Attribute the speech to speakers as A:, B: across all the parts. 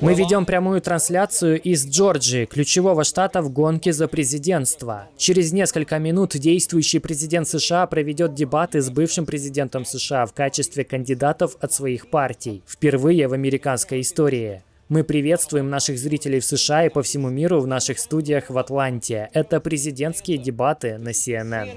A: Мы ведем прямую трансляцию из Джорджии, ключевого штата в гонке за президентство. Через несколько минут действующий президент США проведет дебаты с бывшим президентом США в качестве кандидатов от своих партий. Впервые в американской истории. Мы приветствуем наших зрителей в США и по всему миру в наших студиях в Атланте. Это президентские дебаты на CNN.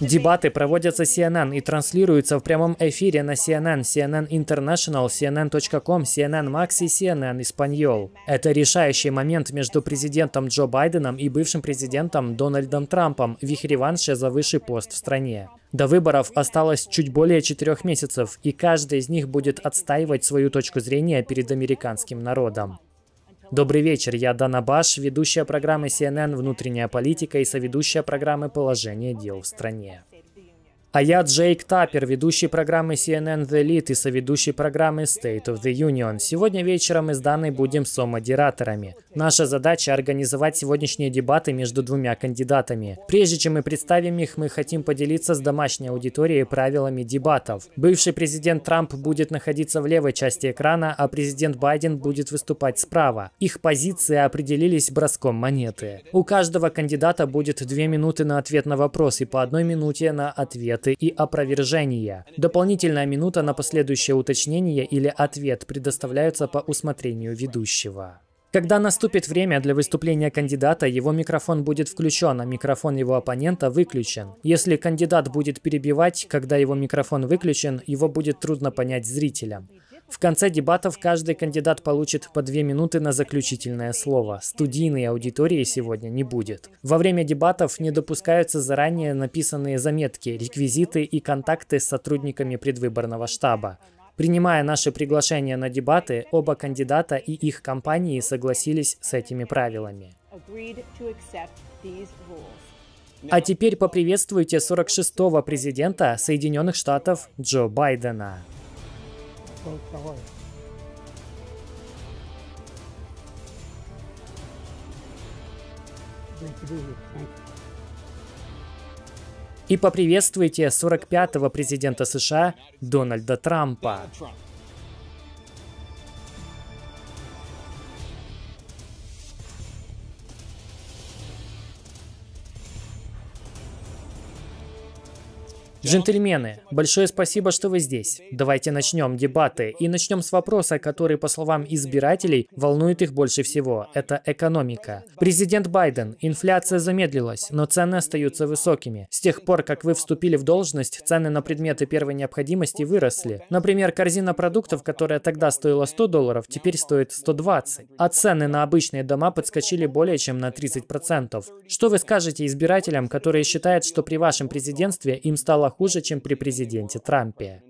A: Дебаты проводятся CNN и транслируются в прямом эфире на CNN, CNN International, CNN.com, CNN Max и CNN Испаньол. Это решающий момент между президентом Джо Байденом и бывшим президентом Дональдом Трампом в за высший пост в стране. До выборов осталось чуть более четырех месяцев, и каждый из них будет отстаивать свою точку зрения перед американским народом. Добрый вечер, я Дана Баш, ведущая программы CNN «Внутренняя политика» и соведущая программы «Положение дел в стране». А я Джейк Таппер, ведущий программы CNN The Lead и соведущий программы State of the Union. Сегодня вечером мы с Даной будем со-модераторами. Наша задача – организовать сегодняшние дебаты между двумя кандидатами. Прежде чем мы представим их, мы хотим поделиться с домашней аудиторией правилами дебатов. Бывший президент Трамп будет находиться в левой части экрана, а президент Байден будет выступать справа. Их позиции определились броском монеты. У каждого кандидата будет две минуты на ответ на вопрос и по одной минуте на ответ ответы и опровержения. Дополнительная минута на последующее уточнение или ответ предоставляются по усмотрению ведущего. Когда наступит время для выступления кандидата, его микрофон будет включен, а микрофон его оппонента выключен. Если кандидат будет перебивать, когда его микрофон выключен, его будет трудно понять зрителям. В конце дебатов каждый кандидат получит по две минуты на заключительное слово. Студийной аудитории сегодня не будет. Во время дебатов не допускаются заранее написанные заметки, реквизиты и контакты с сотрудниками предвыборного штаба. Принимая наше приглашение на дебаты, оба кандидата и их компании согласились с этими правилами. А теперь поприветствуйте 46-го президента Соединенных Штатов Джо Байдена голосовали. И поприветствуйте 45-го президента США Дональда Трампа. Джентльмены, большое спасибо, что вы здесь. Давайте начнем дебаты и начнем с вопроса, который, по словам избирателей, волнует их больше всего. Это экономика. Президент Байден, инфляция замедлилась, но цены остаются высокими. С тех пор, как вы вступили в должность, цены на предметы первой необходимости выросли. Например, корзина продуктов, которая тогда стоила 100 долларов, теперь стоит 120. А цены на обычные дома подскочили более чем на 30%. Что вы скажете избирателям, которые считают, что при вашем президентстве им стало хуже, чем при президенте Трампе.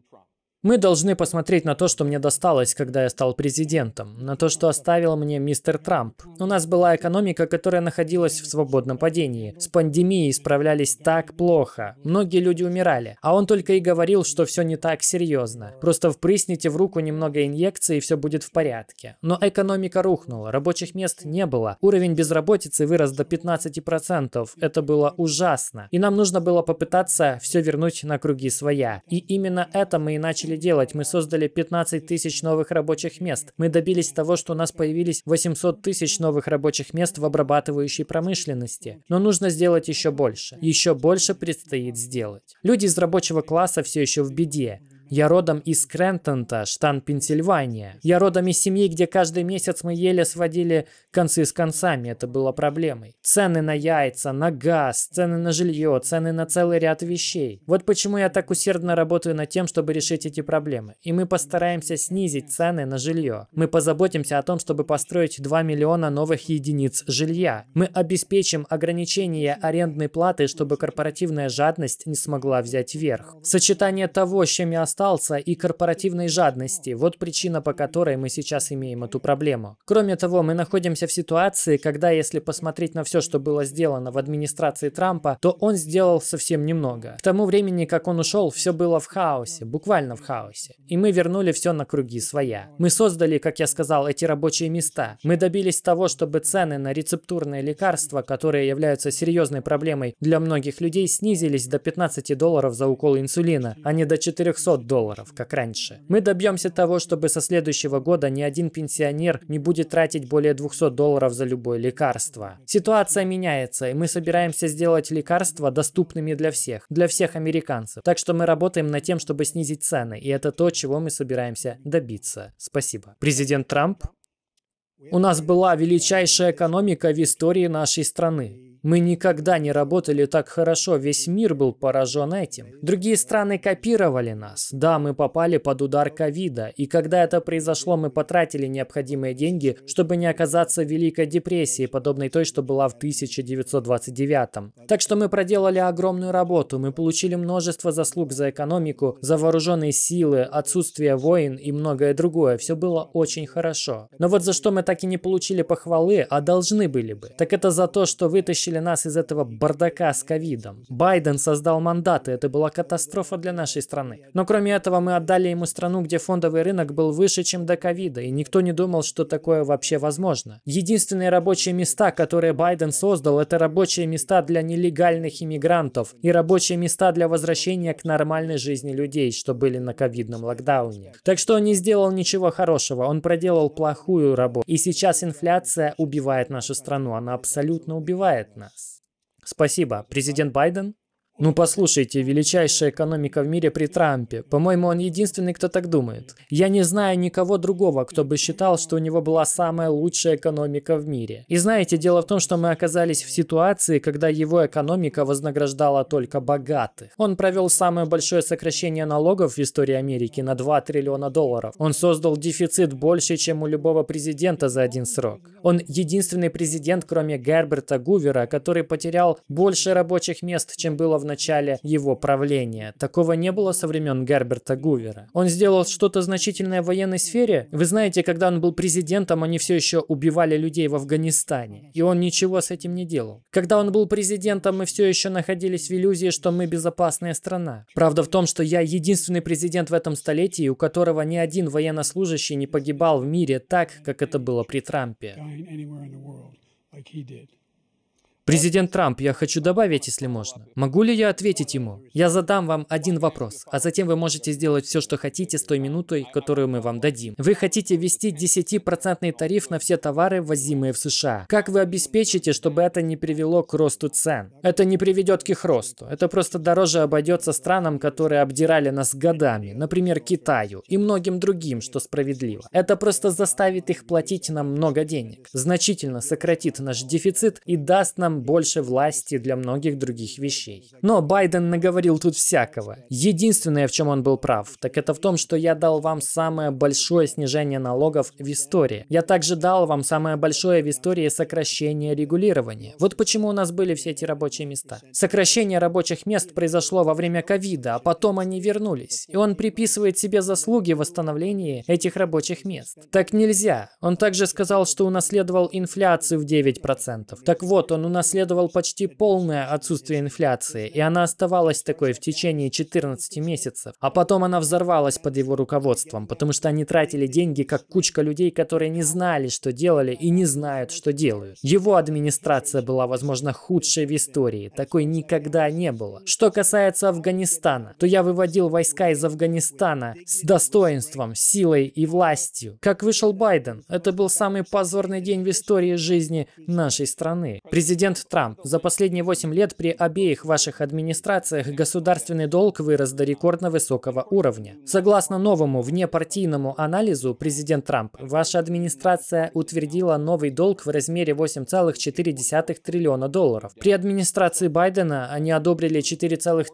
A: Мы должны посмотреть на то, что мне досталось, когда я стал президентом, на то, что оставил мне мистер Трамп. У нас была экономика, которая находилась в свободном падении. С пандемией справлялись так плохо. Многие люди умирали. А он только и говорил, что все не так серьезно. Просто впрысните в руку немного инъекции, и все будет в порядке. Но экономика рухнула, рабочих мест не было. Уровень безработицы вырос до 15%. Это было ужасно. И нам нужно было попытаться все вернуть на круги своя. И именно это мы и начали делать. Мы создали 15 тысяч новых рабочих мест. Мы добились того, что у нас появились 800 тысяч новых рабочих мест в обрабатывающей промышленности. Но нужно сделать еще больше. Еще больше предстоит сделать. Люди из рабочего класса все еще в беде. Я родом из Крентонта, штат Пенсильвания. Я родом из семьи, где каждый месяц мы еле сводили концы с концами. Это было проблемой. Цены на яйца, на газ, цены на жилье, цены на целый ряд вещей. Вот почему я так усердно работаю над тем, чтобы решить эти проблемы. И мы постараемся снизить цены на жилье. Мы позаботимся о том, чтобы построить 2 миллиона новых единиц жилья. Мы обеспечим ограничение арендной платы, чтобы корпоративная жадность не смогла взять верх. Сочетание того, с чем я остался, и корпоративной жадности. Вот причина, по которой мы сейчас имеем эту проблему. Кроме того, мы находимся в ситуации, когда если посмотреть на все, что было сделано в администрации Трампа, то он сделал совсем немного. К тому времени, как он ушел, все было в хаосе, буквально в хаосе. И мы вернули все на круги своя. Мы создали, как я сказал, эти рабочие места. Мы добились того, чтобы цены на рецептурные лекарства, которые являются серьезной проблемой для многих людей, снизились до 15 долларов за укол инсулина, а не до 400 долларов, как раньше. Мы добьемся того, чтобы со следующего года ни один пенсионер не будет тратить более 200 долларов за любое лекарство. Ситуация меняется, и мы собираемся сделать лекарства доступными для всех, для всех американцев. Так что мы работаем над тем, чтобы снизить цены, и это то, чего мы собираемся добиться. Спасибо. Президент Трамп у нас была величайшая экономика в истории нашей страны. Мы никогда не работали так хорошо, весь мир был поражен этим. Другие страны копировали нас. Да, мы попали под удар ковида, и когда это произошло, мы потратили необходимые деньги, чтобы не оказаться в Великой депрессии, подобной той, что была в 1929. Так что мы проделали огромную работу, мы получили множество заслуг за экономику, за вооруженные силы, отсутствие войн и многое другое. Все было очень хорошо. Но вот за что мы так и не получили похвалы, а должны были бы, так это за то, что вытащили вытащили нас из этого бардака с ковидом. Байден создал мандаты, это была катастрофа для нашей страны. Но кроме этого мы отдали ему страну, где фондовый рынок был выше, чем до ковида, и никто не думал, что такое вообще возможно. Единственные рабочие места, которые Байден создал, это рабочие места для нелегальных иммигрантов и рабочие места для возвращения к нормальной жизни людей, что были на ковидном локдауне. Так что он не сделал ничего хорошего, он проделал плохую работу. И сейчас инфляция убивает нашу страну, она абсолютно убивает нас. Спасибо, президент Байден. Ну послушайте, величайшая экономика в мире при Трампе. По-моему, он единственный, кто так думает. Я не знаю никого другого, кто бы считал, что у него была самая лучшая экономика в мире. И знаете, дело в том, что мы оказались в ситуации, когда его экономика вознаграждала только богатых. Он провел самое большое сокращение налогов в истории Америки на 2 триллиона долларов. Он создал дефицит больше, чем у любого президента за один срок. Он единственный президент, кроме Герберта Гувера, который потерял больше рабочих мест, чем было в начале его правления. Такого не было со времен Герберта Гувера. Он сделал что-то значительное в военной сфере? Вы знаете, когда он был президентом, они все еще убивали людей в Афганистане. И он ничего с этим не делал. Когда он был президентом, мы все еще находились в иллюзии, что мы безопасная страна. Правда в том, что я единственный президент в этом столетии, у которого ни один военнослужащий не погибал в мире так, как это было при Трампе. like he did. Президент Трамп, я хочу добавить, если можно. Могу ли я ответить ему? Я задам вам один вопрос, а затем вы можете сделать все, что хотите с той минутой, которую мы вам дадим. Вы хотите ввести 10% тариф на все товары, ввозимые в США. Как вы обеспечите, чтобы это не привело к росту цен? Это не приведет к их росту. Это просто дороже обойдется странам, которые обдирали нас годами, например, Китаю и многим другим, что справедливо. Это просто заставит их платить нам много денег, значительно сократит наш дефицит и даст нам больше власти для многих других вещей. Но Байден наговорил тут всякого. Единственное, в чем он был прав, так это в том, что я дал вам самое большое снижение налогов в истории. Я также дал вам самое большое в истории сокращение регулирования. Вот почему у нас были все эти рабочие места. Сокращение рабочих мест произошло во время ковида, а потом они вернулись. И он приписывает себе заслуги в восстановлении этих рабочих мест. Так нельзя. Он также сказал, что унаследовал инфляцию в 9%. Так вот, он унаследовал последовал почти полное отсутствие инфляции, и она оставалась такой в течение 14 месяцев. А потом она взорвалась под его руководством, потому что они тратили деньги как кучка людей, которые не знали, что делали и не знают, что делают. Его администрация была, возможно, худшей в истории. Такой никогда не было. Что касается Афганистана, то я выводил войска из Афганистана с достоинством, силой и властью. Как вышел Байден, это был самый позорный день в истории жизни нашей страны. Президент Президент Трамп, за последние 8 лет при обеих ваших администрациях государственный долг вырос до рекордно высокого уровня. Согласно новому внепартийному анализу, президент Трамп, ваша администрация утвердила новый долг в размере 8,4 триллиона долларов. При администрации Байдена они одобрили 4,3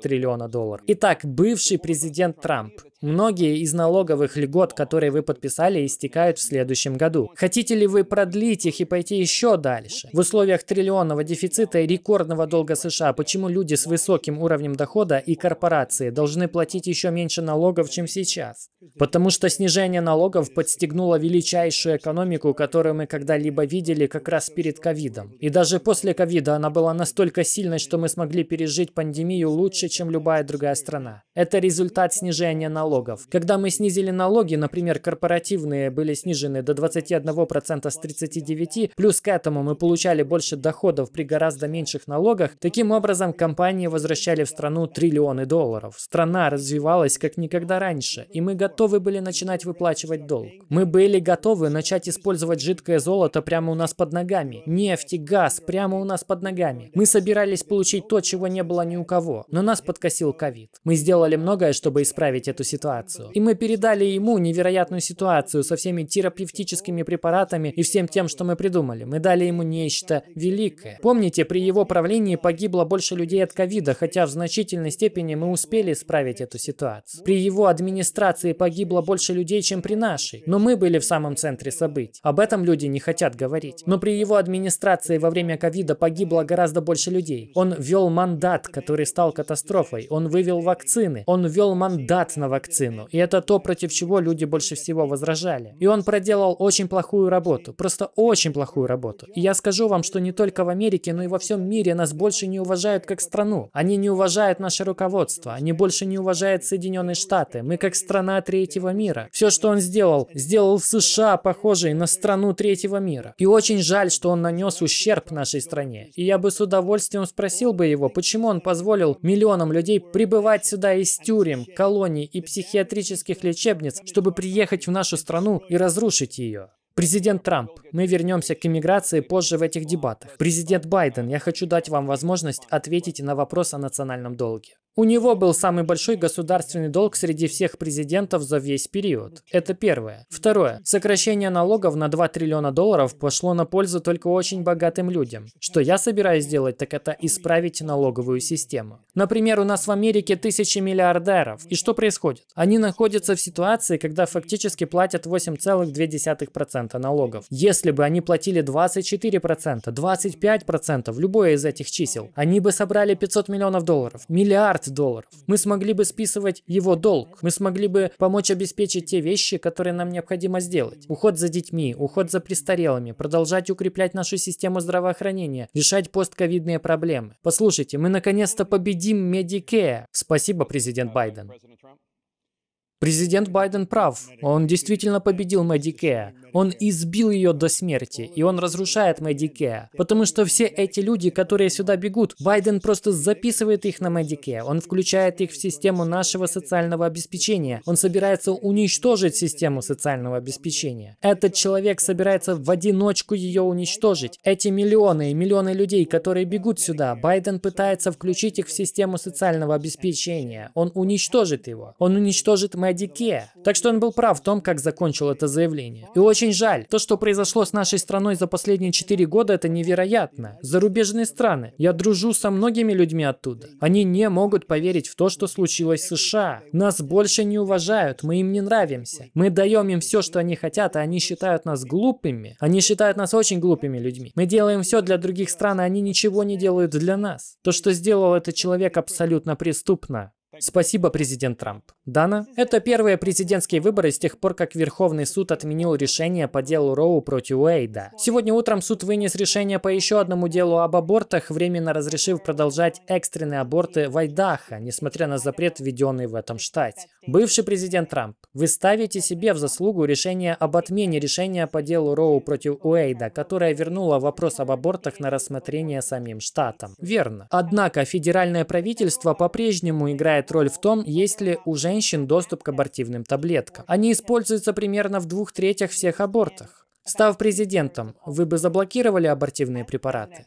A: триллиона долларов. Итак, бывший президент Трамп Многие из налоговых льгот, которые вы подписали, истекают в следующем году. Хотите ли вы продлить их и пойти еще дальше? В условиях триллионного дефицита и рекордного долга США, почему люди с высоким уровнем дохода и корпорации должны платить еще меньше налогов, чем сейчас? Потому что снижение налогов подстегнуло величайшую экономику, которую мы когда-либо видели как раз перед ковидом. И даже после ковида она была настолько сильной, что мы смогли пережить пандемию лучше, чем любая другая страна. Это результат снижения налогов налогов. Когда мы снизили налоги, например, корпоративные были снижены до 21% с 39%, плюс к этому мы получали больше доходов при гораздо меньших налогах, таким образом компании возвращали в страну триллионы долларов. Страна развивалась как никогда раньше, и мы готовы были начинать выплачивать долг. Мы были готовы начать использовать жидкое золото прямо у нас под ногами, нефть и газ прямо у нас под ногами. Мы собирались получить то, чего не было ни у кого, но нас подкосил ковид. Мы сделали многое, чтобы исправить эту ситуацию ситуацию. И мы передали ему невероятную ситуацию со всеми терапевтическими препаратами и всем тем, что мы придумали. Мы дали ему нечто великое. Помните, при его правлении погибло больше людей от ковида, хотя в значительной степени мы успели исправить эту ситуацию. При его администрации погибло больше людей, чем при нашей. Но мы были в самом центре событий. Об этом люди не хотят говорить. Но при его администрации во время ковида погибло гораздо больше людей. Он ввел мандат, который стал катастрофой. Он вывел вакцины. Он ввел мандат на вакцины вакцину. И это то, против чего люди больше всего возражали. И он проделал очень плохую работу, просто очень плохую работу. И я скажу вам, что не только в Америке, но и во всем мире нас больше не уважают как страну. Они не уважают наше руководство, они больше не уважают Соединенные Штаты. Мы как страна третьего мира. Все, что он сделал, сделал в США похожей на страну третьего мира. И очень жаль, что он нанес ущерб нашей стране. И я бы с удовольствием спросил бы его, почему он позволил миллионам людей прибывать сюда из тюрем, колоний и психологии психиатрических лечебниц, чтобы приехать в нашу страну и разрушить ее. Президент Трамп, мы вернемся к иммиграции позже в этих дебатах. Президент Байден, я хочу дать вам возможность ответить на вопрос о национальном долге. У него был самый большой государственный долг среди всех президентов за весь период. Это первое. Второе. Сокращение налогов на 2 триллиона долларов пошло на пользу только очень богатым людям. Что я собираюсь сделать, так это исправить налоговую систему. Например, у нас в Америке тысячи миллиардеров. И что происходит? Они находятся в ситуации, когда фактически платят 8,2% налогов. Если бы они платили 24%, 25%, любое из этих чисел, они бы собрали 500 миллионов долларов, миллиард 5 долларов. Мы смогли бы списывать его долг. Мы смогли бы помочь обеспечить те вещи, которые нам необходимо сделать. Уход за детьми, уход за престарелыми, продолжать укреплять нашу систему здравоохранения, решать постковидные проблемы. Послушайте, мы наконец-то победим Medicare. Спасибо, президент Байден. Президент Байден прав. Он действительно победил Medicare. Он избил ее до смерти, и он разрушает Медике. Потому что все эти люди, которые сюда бегут, Байден просто записывает их на Медике. Он включает их в систему нашего социального обеспечения. Он собирается уничтожить систему социального обеспечения. Этот человек собирается в одиночку ее уничтожить. Эти миллионы и миллионы людей, которые бегут сюда, Байден пытается включить их в систему социального обеспечения. Он уничтожит его. Он уничтожит Медике. Так что он был прав в том, как закончил это заявление. И очень очень жаль. То, что произошло с нашей страной за последние 4 года, это невероятно. Зарубежные страны. Я дружу со многими людьми оттуда. Они не могут поверить в то, что случилось в США. Нас больше не уважают, мы им не нравимся. Мы даем им все, что они хотят, а они считают нас глупыми. Они считают нас очень глупыми людьми. Мы делаем все для других стран, а они ничего не делают для нас. То, что сделал этот человек, абсолютно преступно. Спасибо, президент Трамп. Дана, это первые президентские выборы с тех пор, как Верховный суд отменил решение по делу Роу против Уэйда. Сегодня утром суд вынес решение по еще одному делу об абортах, временно разрешив продолжать экстренные аборты в Айдахо, несмотря на запрет, введенный в этом штате. Бывший президент Трамп, вы ставите себе в заслугу решение об отмене решения по делу Роу против Уэйда, которое вернуло вопрос об абортах на рассмотрение самим штатам. Верно. Однако федеральное правительство по-прежнему играет роль в том, есть ли у женщин доступ к абортивным таблеткам. Они используются примерно в двух третях всех абортах. Став президентом, вы бы заблокировали абортивные препараты?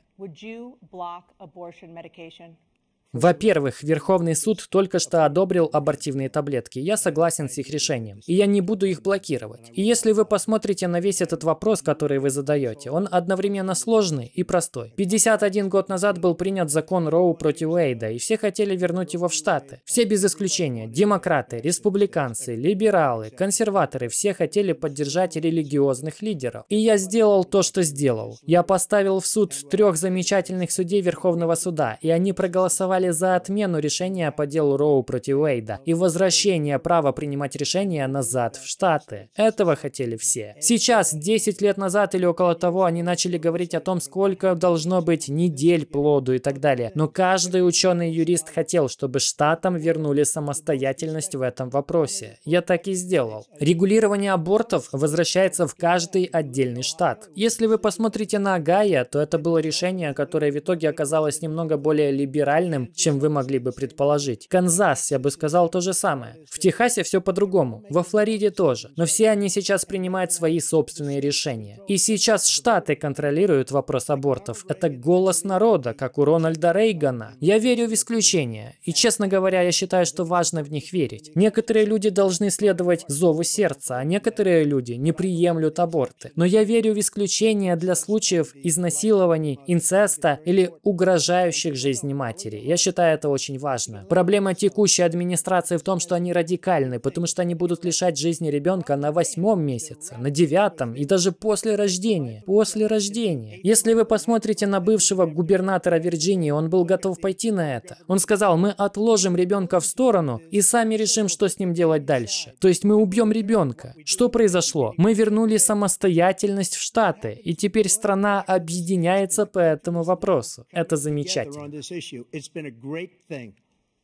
A: Во-первых, Верховный суд только что одобрил абортивные таблетки. Я согласен с их решением. И я не буду их блокировать. И если вы посмотрите на весь этот вопрос, который вы задаете, он одновременно сложный и простой. 51 год назад был принят закон Роу против Уэйда, и все хотели вернуть его в Штаты. Все без исключения. Демократы, республиканцы, либералы, консерваторы, все хотели поддержать религиозных лидеров. И я сделал то, что сделал. Я поставил в суд трех замечательных судей Верховного суда, и они проголосовали проголосовали за отмену решения по делу Роу против Уэйда и возвращение права принимать решения назад в Штаты. Этого хотели все. Сейчас, 10 лет назад или около того, они начали говорить о том, сколько должно быть недель плоду и так далее. Но каждый ученый-юрист хотел, чтобы штатам вернули самостоятельность в этом вопросе. Я так и сделал. Регулирование абортов возвращается в каждый отдельный штат. Если вы посмотрите на Гая, то это было решение, которое в итоге оказалось немного более либеральным, чем вы могли бы предположить. Канзас, я бы сказал то же самое. В Техасе все по-другому, во Флориде тоже. Но все они сейчас принимают свои собственные решения. И сейчас штаты контролируют вопрос абортов. Это голос народа, как у Рональда Рейгана. Я верю в исключения. И, честно говоря, я считаю, что важно в них верить. Некоторые люди должны следовать зову сердца, а некоторые люди не приемлют аборты. Но я верю в исключения для случаев изнасилований, инцеста или угрожающих жизни матери. Я считаю это очень важно. Проблема текущей администрации в том, что они радикальны, потому что они будут лишать жизни ребенка на восьмом месяце, на девятом и даже после рождения. После рождения. Если вы посмотрите на бывшего губернатора Вирджинии, он был готов пойти на это. Он сказал, мы отложим ребенка в сторону и сами решим, что с ним делать дальше. То есть мы убьем ребенка. Что произошло? Мы вернули самостоятельность в Штаты, и теперь страна объединяется по этому вопросу. Это замечательно.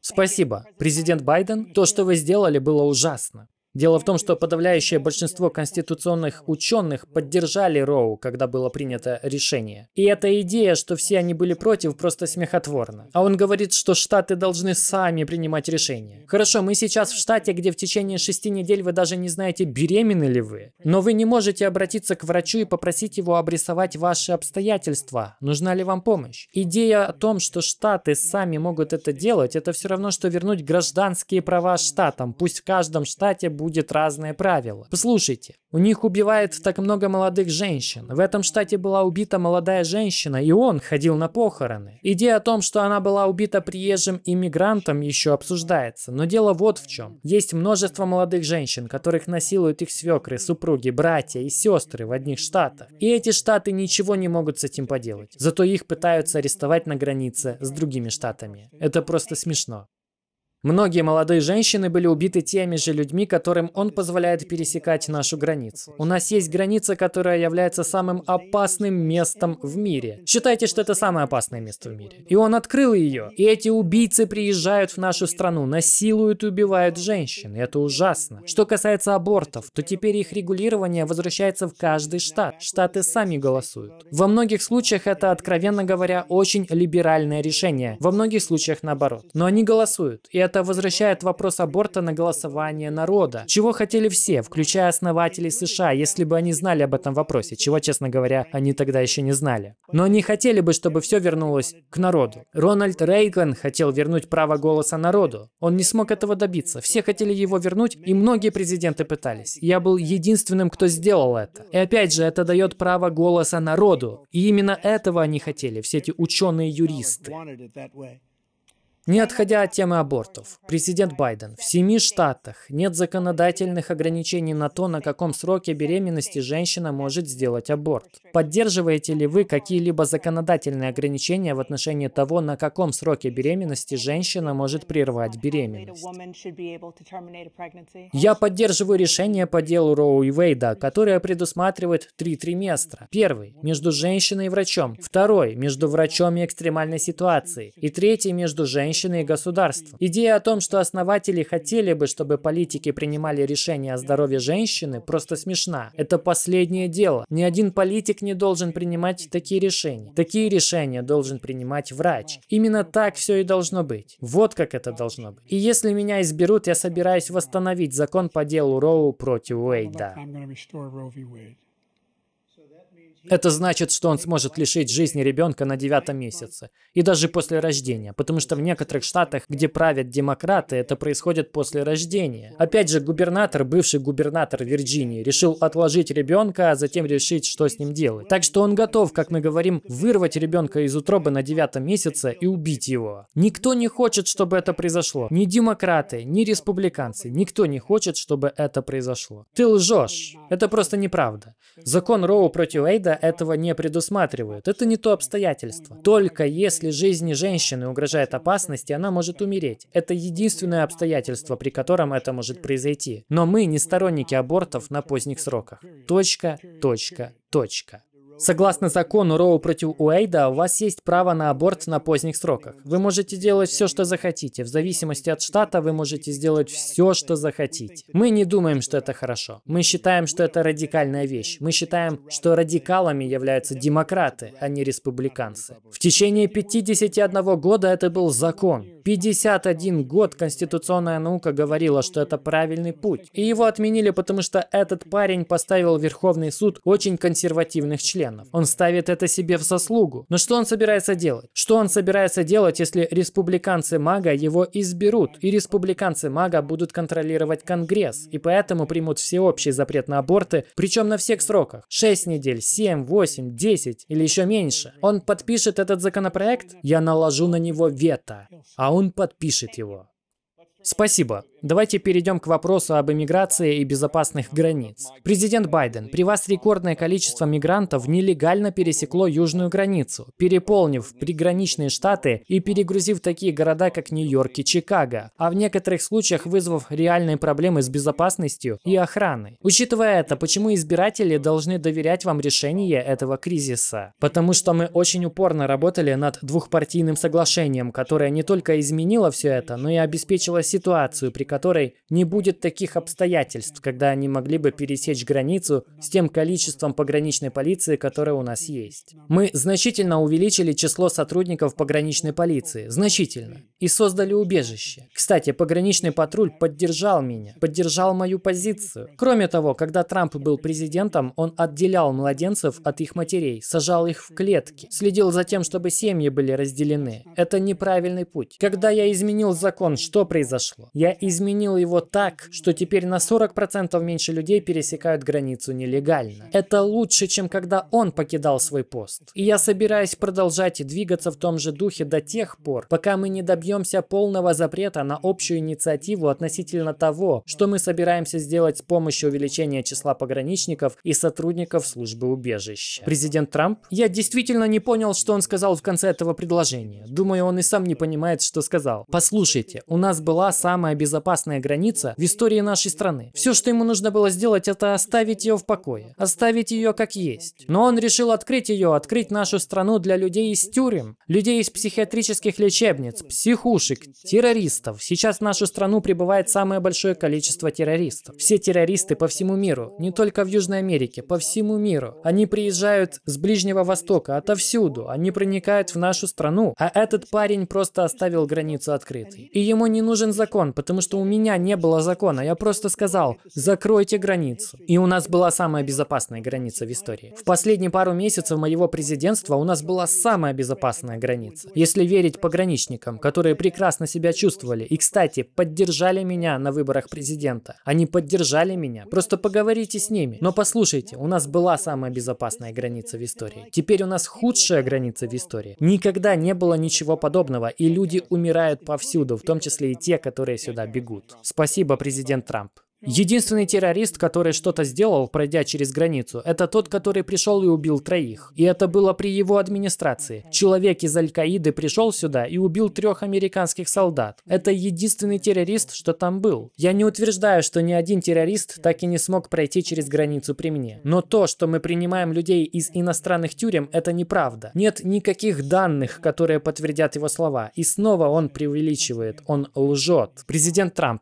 A: Спасибо. Президент Байден, то, что вы сделали, было ужасно. Дело в том, что подавляющее большинство конституционных ученых поддержали Роу, когда было принято решение. И эта идея, что все они были против, просто смехотворна. А он говорит, что штаты должны сами принимать решения. Хорошо, мы сейчас в штате, где в течение шести недель вы даже не знаете, беременны ли вы. Но вы не можете обратиться к врачу и попросить его обрисовать ваши обстоятельства. Нужна ли вам помощь? Идея о том, что штаты сами могут это делать, это все равно, что вернуть гражданские права штатам. Пусть в каждом штате будет будет разные правила. Послушайте, у них убивает так много молодых женщин. В этом штате была убита молодая женщина, и он ходил на похороны. Идея о том, что она была убита приезжим иммигрантом, еще обсуждается. Но дело вот в чем. Есть множество молодых женщин, которых насилуют их свекры, супруги, братья и сестры в одних штатах. И эти штаты ничего не могут с этим поделать. Зато их пытаются арестовать на границе с другими штатами. Это просто смешно. Многие молодые женщины были убиты теми же людьми, которым он позволяет пересекать нашу границу. У нас есть граница, которая является самым опасным местом в мире. Считайте, что это самое опасное место в мире. И он открыл ее. И эти убийцы приезжают в нашу страну, насилуют и убивают женщин. И это ужасно. Что касается абортов, то теперь их регулирование возвращается в каждый штат. Штаты сами голосуют. Во многих случаях это, откровенно говоря, очень либеральное решение. Во многих случаях наоборот. Но они голосуют. И это возвращает вопрос аборта на голосование народа. Чего хотели все, включая основателей США, если бы они знали об этом вопросе, чего, честно говоря, они тогда еще не знали. Но они хотели бы, чтобы все вернулось к народу. Рональд Рейган хотел вернуть право голоса народу. Он не смог этого добиться. Все хотели его вернуть, и многие президенты пытались. Я был единственным, кто сделал это. И опять же, это дает право голоса народу. И именно этого они хотели, все эти ученые-юристы. Не отходя от темы абортов, президент Байден, в семи штатах нет законодательных ограничений на то, на каком сроке беременности женщина может сделать аборт. Поддерживаете ли вы какие-либо законодательные ограничения в отношении того, на каком сроке беременности женщина может прервать беременность? Я поддерживаю решение по делу Роу и Вейда, которое предусматривает три триместра. Первый – между женщиной и врачом. Второй – между врачом и экстремальной ситуацией. И третий – между женщиной оснащены государством. Идея о том, что основатели хотели бы, чтобы политики принимали решения о здоровье женщины, просто смешна. Это последнее дело. Ни один политик не должен принимать такие решения. Такие решения должен принимать врач. Именно так все и должно быть. Вот как это должно быть. И если меня изберут, я собираюсь восстановить закон по делу Роу против Уэйда. Это значит, что он сможет лишить жизни ребенка на девятом месяце, и даже после рождения, потому что в некоторых штатах, где правят демократы, это происходит после рождения. Опять же, губернатор, бывший губернатор Вирджинии, решил отложить ребенка, а затем решить, что с ним делать. Так что он готов, как мы говорим, вырвать ребенка из утробы на девятом месяце и убить его. Никто не хочет, чтобы это произошло. Ни демократы, ни республиканцы. Никто не хочет, чтобы это произошло. Ты лжешь. Это просто неправда. Закон Роу против Эйда этого не предусматривают. Это не то обстоятельство. Только если жизни женщины угрожает опасность, и она может умереть. Это единственное обстоятельство, при котором это может произойти. Но мы не сторонники абортов на поздних сроках. Точка, точка, точка. Согласно закону Роу против Уэйда, у вас есть право на аборт на поздних сроках. Вы можете делать все, что захотите. В зависимости от штата вы можете сделать все, что захотите. Мы не думаем, что это хорошо. Мы считаем, что это радикальная вещь. Мы считаем, что радикалами являются демократы, а не республиканцы. В течение 51 года это был закон. 51 год конституционная наука говорила, что это правильный путь. И его отменили, потому что этот парень поставил в Верховный суд очень консервативных членов членов. Он ставит это себе в заслугу. Но что он собирается делать? Что он собирается делать, если республиканцы Мага его изберут, и республиканцы Мага будут контролировать Конгресс, и поэтому примут всеобщий запрет на аборты, причем на всех сроках. 6 недель, 7, 8, 10 или еще меньше. Он подпишет этот законопроект, я наложу на него вето, а он подпишет его. Спасибо. Давайте перейдем к вопросу об иммиграции и безопасных границ. Президент Байден, при вас рекордное количество мигрантов нелегально пересекло южную границу, переполнив приграничные штаты и перегрузив такие города, как Нью-Йорк и Чикаго, а в некоторых случаях вызвав реальные проблемы с безопасностью и охраной. Учитывая это, почему избиратели должны доверять вам решение этого кризиса? Потому что мы очень упорно работали над двухпартийным соглашением, которое не только изменило все это, но и обеспечило ситуацию, при которой не будет таких обстоятельств, когда они могли бы пересечь границу с тем количеством пограничной полиции, которое у нас есть. Мы значительно увеличили число сотрудников пограничной полиции, значительно, и создали убежище. Кстати, пограничный патруль поддержал меня, поддержал мою позицию. Кроме того, когда Трамп был президентом, он отделял младенцев от их матерей, сажал их в клетки, следил за тем, чтобы семьи были разделены. Это неправильный путь. Когда я изменил закон, что произошло? Я из изменил его так, что теперь на 40% меньше людей пересекают границу нелегально. Это лучше, чем когда он покидал свой пост. И я собираюсь продолжать двигаться в том же духе до тех пор, пока мы не добьемся полного запрета на общую инициативу относительно того, что мы собираемся сделать с помощью увеличения числа пограничников и сотрудников службы убежища. Президент Трамп? Я действительно не понял, что он сказал в конце этого предложения. Думаю, он и сам не понимает, что сказал. Послушайте, у нас была самая безопасная безопасная граница в истории нашей страны. Все, что ему нужно было сделать, это оставить ее в покое, оставить ее как есть. Но он решил открыть ее, открыть нашу страну для людей из тюрем, людей из психиатрических лечебниц, психушек, террористов. Сейчас в нашу страну прибывает самое большое количество террористов. Все террористы по всему миру, не только в Южной Америке, по всему миру. Они приезжают с Ближнего Востока, отовсюду, они проникают в нашу страну, а этот парень просто оставил границу открытой. И ему не нужен закон, потому что у меня не было закона. Я просто сказал, закройте границу. И у нас была самая безопасная граница в истории. В последние пару месяцев моего президентства у нас была самая безопасная граница. Если верить пограничникам, которые прекрасно себя чувствовали и, кстати, поддержали меня на выборах президента. Они поддержали меня. Просто поговорите с ними. Но послушайте, у нас была самая безопасная граница в истории. Теперь у нас худшая граница в истории. Никогда не было ничего подобного, и люди умирают повсюду, в том числе и те, которые сюда бегут сбегут. Спасибо, президент Трамп. Единственный террорист, который что-то сделал, пройдя через границу, это тот, который пришел и убил троих. И это было при его администрации. Человек из Аль-Каиды пришел сюда и убил трех американских солдат. Это единственный террорист, что там был. Я не утверждаю, что ни один террорист так и не смог пройти через границу при мне. Но то, что мы принимаем людей из иностранных тюрем, это неправда. Нет никаких данных, которые подтвердят его слова. И снова он преувеличивает, он лжет. Президент Трамп,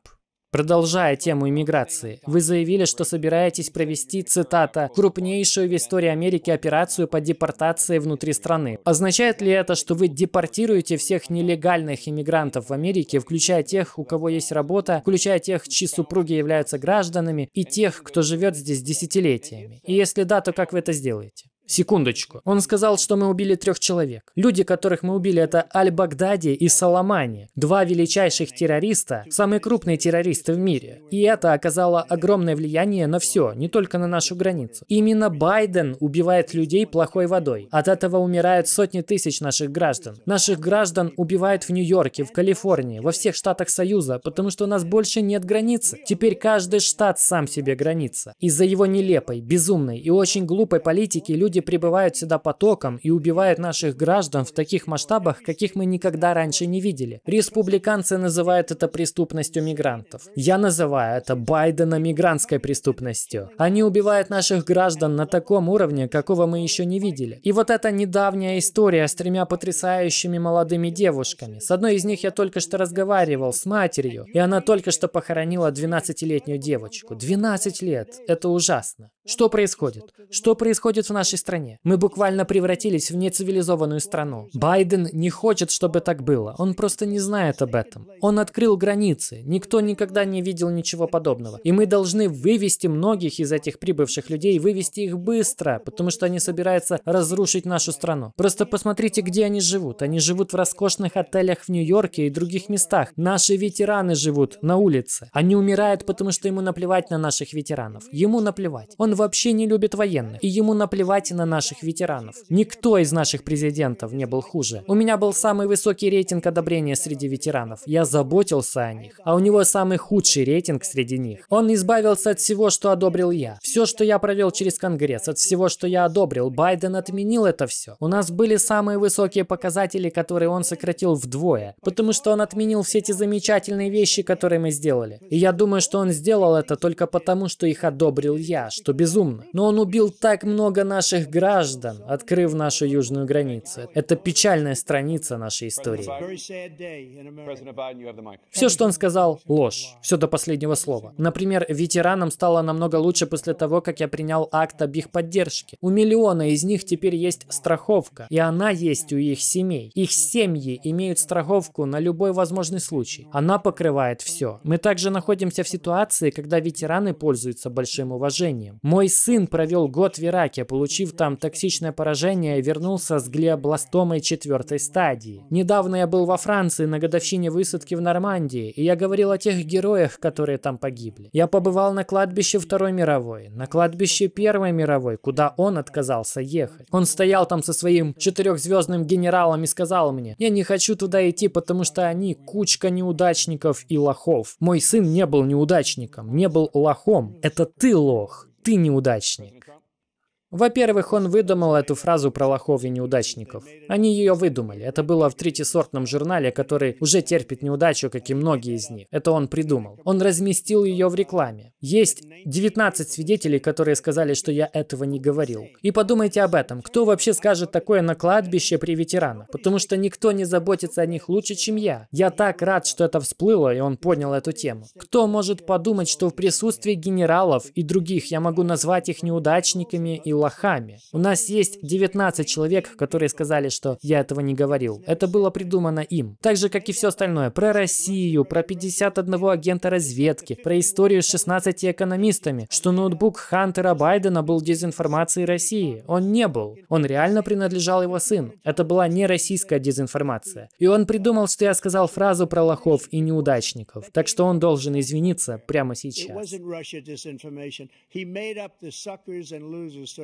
A: Продолжая тему иммиграции, вы заявили, что собираетесь провести, цитата, «крупнейшую в истории Америки операцию по депортации внутри страны». Означает ли это, что вы депортируете всех нелегальных иммигрантов в Америке, включая тех, у кого есть работа, включая тех, чьи супруги являются гражданами, и тех, кто живет здесь десятилетиями? И если да, то как вы это сделаете? Секундочку. Он сказал, что мы убили трех человек. Люди, которых мы убили, это Аль-Багдади и Саламани. Два величайших террориста, самые крупные террористы в мире. И это оказало огромное влияние на все, не только на нашу границу. Именно Байден убивает людей плохой водой. От этого умирают сотни тысяч наших граждан. Наших граждан убивают в Нью-Йорке, в Калифорнии, во всех штатах Союза, потому что у нас больше нет границы. Теперь каждый штат сам себе граница. Из-за его нелепой, безумной и очень глупой политики люди люди прибывают сюда потоком и убивают наших граждан в таких масштабах, каких мы никогда раньше не видели. Республиканцы называют это преступностью мигрантов. Я называю это Байдена мигрантской преступностью. Они убивают наших граждан на таком уровне, какого мы еще не видели. И вот эта недавняя история с тремя потрясающими молодыми девушками. С одной из них я только что разговаривал с матерью, и она только что похоронила 12-летнюю девочку. 12 лет. Это ужасно. Что происходит? Что происходит в нашей стране? Мы буквально превратились в нецивилизованную страну. Байден не хочет, чтобы так было. Он просто не знает об этом. Он открыл границы. Никто никогда не видел ничего подобного. И мы должны вывести многих из этих прибывших людей, вывести их быстро, потому что они собираются разрушить нашу страну. Просто посмотрите, где они живут. Они живут в роскошных отелях в Нью-Йорке и других местах. Наши ветераны живут на улице. Они умирают, потому что ему наплевать на наших ветеранов. Ему наплевать. Он вообще не любит военных, и ему наплевать на наших ветеранов. Никто из наших президентов не был хуже. У меня был самый высокий рейтинг одобрения среди ветеранов. Я заботился о них, а у него самый худший рейтинг среди них. Он избавился от всего, что одобрил я. Все, что я провел через Конгресс, от всего, что я одобрил, Байден отменил это все. У нас были самые высокие показатели, которые он сократил вдвое, потому что он отменил все эти замечательные вещи, которые мы сделали. И я думаю, что он сделал это только потому, что их одобрил я, что без безумно. Но он убил так много наших граждан, открыв нашу южную границу. Это печальная страница нашей истории. Все, что он сказал, ложь. Все до последнего слова. Например, ветеранам стало намного лучше после того, как я принял акт об их поддержке. У миллиона из них теперь есть страховка, и она есть у их семей. Их семьи имеют страховку на любой возможный случай. Она покрывает все. Мы также находимся в ситуации, когда ветераны пользуются большим уважением. Мой сын провел год в Ираке, получив там токсичное поражение, вернулся с глиобластомой четвертой стадии. Недавно я был во Франции на годовщине высадки в Нормандии, и я говорил о тех героях, которые там погибли. Я побывал на кладбище Второй мировой, на кладбище Первой мировой, куда он отказался ехать. Он стоял там со своим четырехзвездным генералом и сказал мне, я не хочу туда идти, потому что они кучка неудачников и лохов. Мой сын не был неудачником, не был лохом. Это ты лох ты неудачник. Во-первых, он выдумал эту фразу про лохов и неудачников. Они ее выдумали. Это было в третьесортном журнале, который уже терпит неудачу, как и многие из них. Это он придумал. Он разместил ее в рекламе. Есть 19 свидетелей, которые сказали, что я этого не говорил. И подумайте об этом. Кто вообще скажет такое на кладбище при ветеранах? Потому что никто не заботится о них лучше, чем я. Я так рад, что это всплыло, и он понял эту тему. Кто может подумать, что в присутствии генералов и других я могу назвать их неудачниками и лохами. У нас есть 19 человек, которые сказали, что я этого не говорил. Это было придумано им. Так же, как и все остальное. Про Россию, про 51 агента разведки, про историю с 16 экономистами, что ноутбук Хантера Байдена был дезинформацией России. Он не был. Он реально принадлежал его сыну. Это была не российская дезинформация. И он придумал, что я сказал фразу про лохов и неудачников. Так что он должен извиниться прямо сейчас.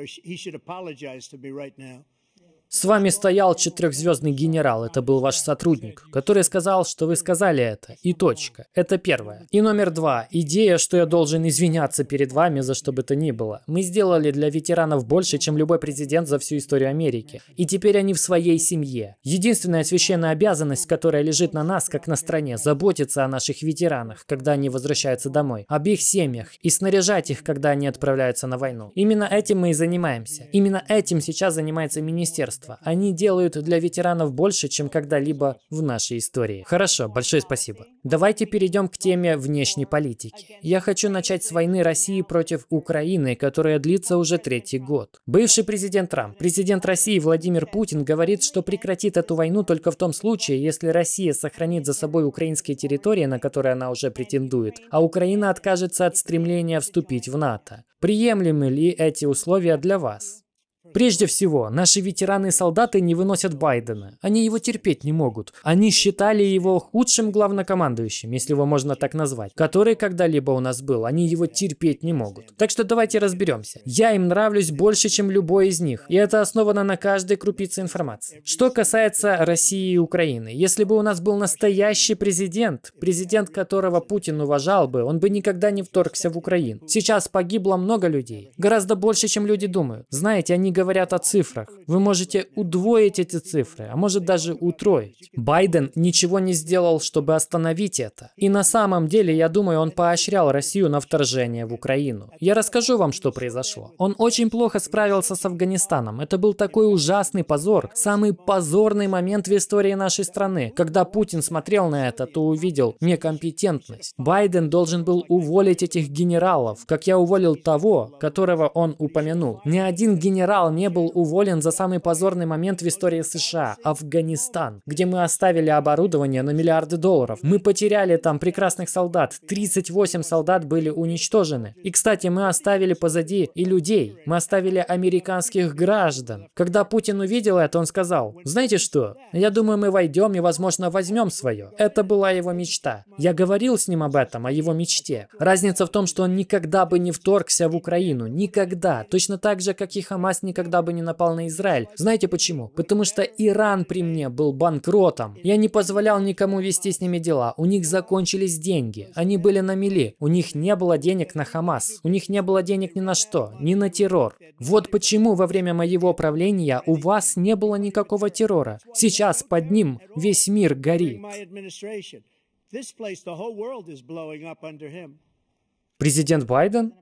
B: or he should apologize to me right now.
A: С вами стоял четырехзвездный генерал, это был ваш сотрудник, который сказал, что вы сказали это, и точка. Это первое. И номер два. Идея, что я должен извиняться перед вами за что бы то ни было. Мы сделали для ветеранов больше, чем любой президент за всю историю Америки. И теперь они в своей семье. Единственная священная обязанность, которая лежит на нас, как на стране, заботиться о наших ветеранах, когда они возвращаются домой, об их семьях и снаряжать их, когда они отправляются на войну. Именно этим мы и занимаемся. Именно этим сейчас занимается министерство общества. Они делают для ветеранов больше, чем когда-либо в нашей истории. Хорошо, большое спасибо. Давайте перейдем к теме внешней политики. Я хочу начать с войны России против Украины, которая длится уже третий год. Бывший президент Трамп, президент России Владимир Путин говорит, что прекратит эту войну только в том случае, если Россия сохранит за собой украинские территории, на которые она уже претендует, а Украина откажется от стремления вступить в НАТО. Приемлемы ли эти условия для вас? Прежде всего, наши ветераны и солдаты не выносят Байдена. Они его терпеть не могут. Они считали его худшим главнокомандующим, если его можно так назвать, который когда-либо у нас был. Они его терпеть не могут. Так что давайте разберемся. Я им нравлюсь больше, чем любой из них. И это основано на каждой крупице информации. Что касается России и Украины. Если бы у нас был настоящий президент, президент которого Путин уважал бы, он бы никогда не вторгся в Украину. Сейчас погибло много людей. Гораздо больше, чем люди думают. Знаете, они говорят говорят о цифрах. Вы можете удвоить эти цифры, а может даже утроить. Байден ничего не сделал, чтобы остановить это. И на самом деле, я думаю, он поощрял Россию на вторжение в Украину. Я расскажу вам, что произошло. Он очень плохо справился с Афганистаном. Это был такой ужасный позор, самый позорный момент в истории нашей страны. Когда Путин смотрел на это, то увидел некомпетентность. Байден должен был уволить этих генералов, как я уволил того, которого он упомянул. Ни один генерал вполне был уволен за самый позорный момент в истории США – Афганистан, где мы оставили оборудование на миллиарды долларов. Мы потеряли там прекрасных солдат, 38 солдат были уничтожены. И, кстати, мы оставили позади и людей, мы оставили американских граждан. Когда Путин увидел это, он сказал, знаете что, я думаю, мы войдем и, возможно, возьмем свое. Это была его мечта. Я говорил с ним об этом, о его мечте. Разница в том, что он никогда бы не вторгся в Украину, никогда, точно так же, как и Хамас никогда никогда бы не напал на Израиль. Знаете почему? Потому что Иран при мне был банкротом. Я не позволял никому вести с ними дела. У них закончились деньги. Они были на мели. У них не было денег на Хамас. У них не было денег ни на что. Ни на террор. Вот почему во время моего правления у вас не было никакого террора. Сейчас под ним весь мир горит. Президент Байден?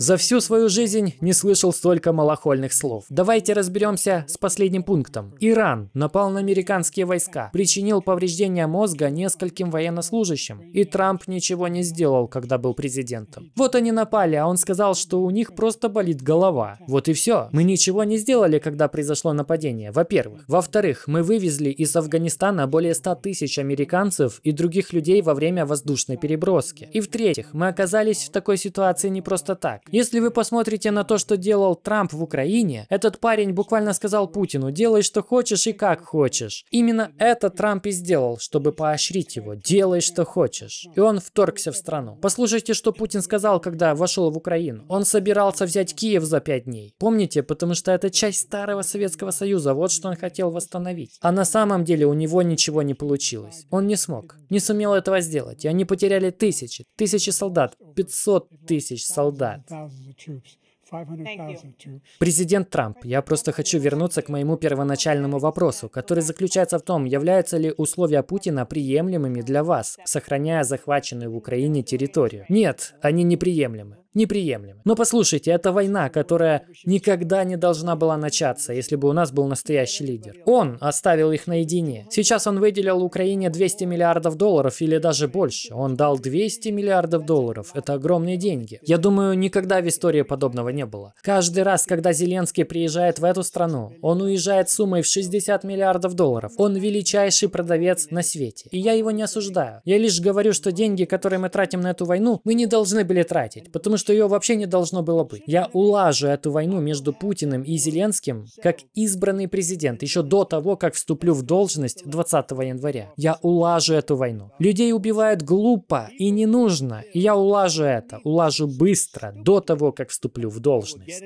A: За всю свою жизнь не слышал столько малохольных слов. Давайте разберемся с последним пунктом. Иран напал на американские войска, причинил повреждения мозга нескольким военнослужащим. И Трамп ничего не сделал, когда был президентом. Вот они напали, а он сказал, что у них просто болит голова. Вот и все. Мы ничего не сделали, когда произошло нападение, во-первых. Во-вторых, мы вывезли из Афганистана более 100 тысяч американцев и других людей во время воздушной переброски. И в-третьих, мы оказались в такой ситуации не просто так. Если вы посмотрите на то, что делал Трамп в Украине, этот парень буквально сказал Путину, делай что хочешь и как хочешь. Именно это Трамп и сделал, чтобы поощрить его, делай что хочешь. И он вторгся в страну. Послушайте, что Путин сказал, когда вошел в Украину. Он собирался взять Киев за пять дней. Помните, потому что это часть старого Советского Союза, вот что он хотел восстановить. А на самом деле у него ничего не получилось. Он не смог, не сумел этого сделать, и они потеряли тысячи, тысячи солдат, 500 тысяч солдат. Президент Трамп, я просто хочу вернуться к моему первоначальному вопросу, который заключается в том, являются ли условия Путина приемлемыми для вас, сохраняя захваченную в Украине территорию. Нет, они неприемлемы неприемлемы. Но послушайте, это война, которая никогда не должна была начаться, если бы у нас был настоящий лидер. Он оставил их наедине. Сейчас он выделил Украине 200 миллиардов долларов или даже больше. Он дал 200 миллиардов долларов. Это огромные деньги. Я думаю, никогда в истории подобного не было. Каждый раз, когда Зеленский приезжает в эту страну, он уезжает суммой в 60 миллиардов долларов. Он величайший продавец на свете. И я его не осуждаю. Я лишь говорю, что деньги, которые мы тратим на эту войну, мы не должны были тратить, потому что что ее вообще не должно было быть. Я улажу эту войну между Путиным и Зеленским как избранный президент еще до того, как вступлю в должность 20 января. Я улажу эту войну. Людей убивают глупо и не нужно. И я улажу это, улажу быстро, до того, как вступлю в должность.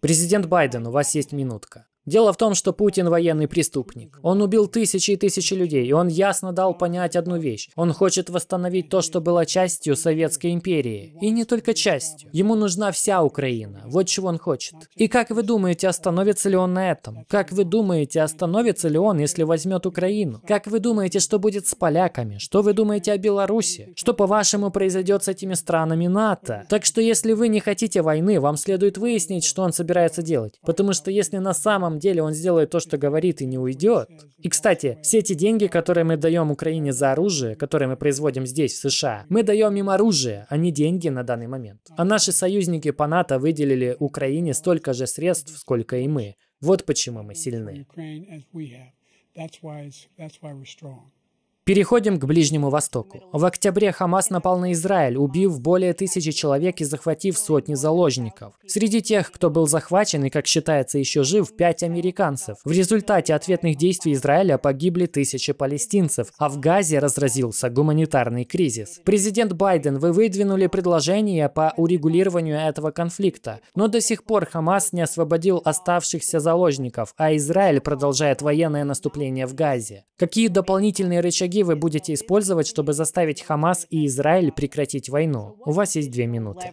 A: Президент Байден, у вас есть минутка. Дело в том, что Путин военный преступник. Он убил тысячи и тысячи людей, и он ясно дал понять одну вещь. Он хочет восстановить то, что было частью Советской империи. И не только частью. Ему нужна вся Украина. Вот чего он хочет. И как вы думаете, остановится ли он на этом? Как вы думаете, остановится ли он, если возьмет Украину? Как вы думаете, что будет с поляками? Что вы думаете о Беларуси? Что, по-вашему, произойдет с этими странами НАТО? Так что, если вы не хотите войны, вам следует выяснить, что он собирается делать. Потому что если на самом деле он сделает то, что говорит и не уйдет. И, кстати, все эти деньги, которые мы даем Украине за оружие, которые мы производим здесь, в США, мы даем им оружие, а не деньги на данный момент. А наши союзники по НАТО выделили Украине столько же средств, сколько и мы. Вот почему мы сильны.
C: That's why, that's why we're strong.
A: Переходим к Ближнему Востоку. В октябре Хамас напал на Израиль, убив более тысячи человек и захватив сотни заложников. Среди тех, кто был захвачен и, как считается, еще жив, пять американцев. В результате ответных действий Израиля погибли тысячи палестинцев, а в Газе разразился гуманитарный кризис. Президент Байден, вы выдвинули предложение по урегулированию этого конфликта, но до сих пор Хамас не освободил оставшихся заложников, а Израиль продолжает военное наступление в Газе. Какие дополнительные рычаги энергии вы будете использовать, чтобы заставить Хамас и Израиль прекратить войну? У вас есть две минуты.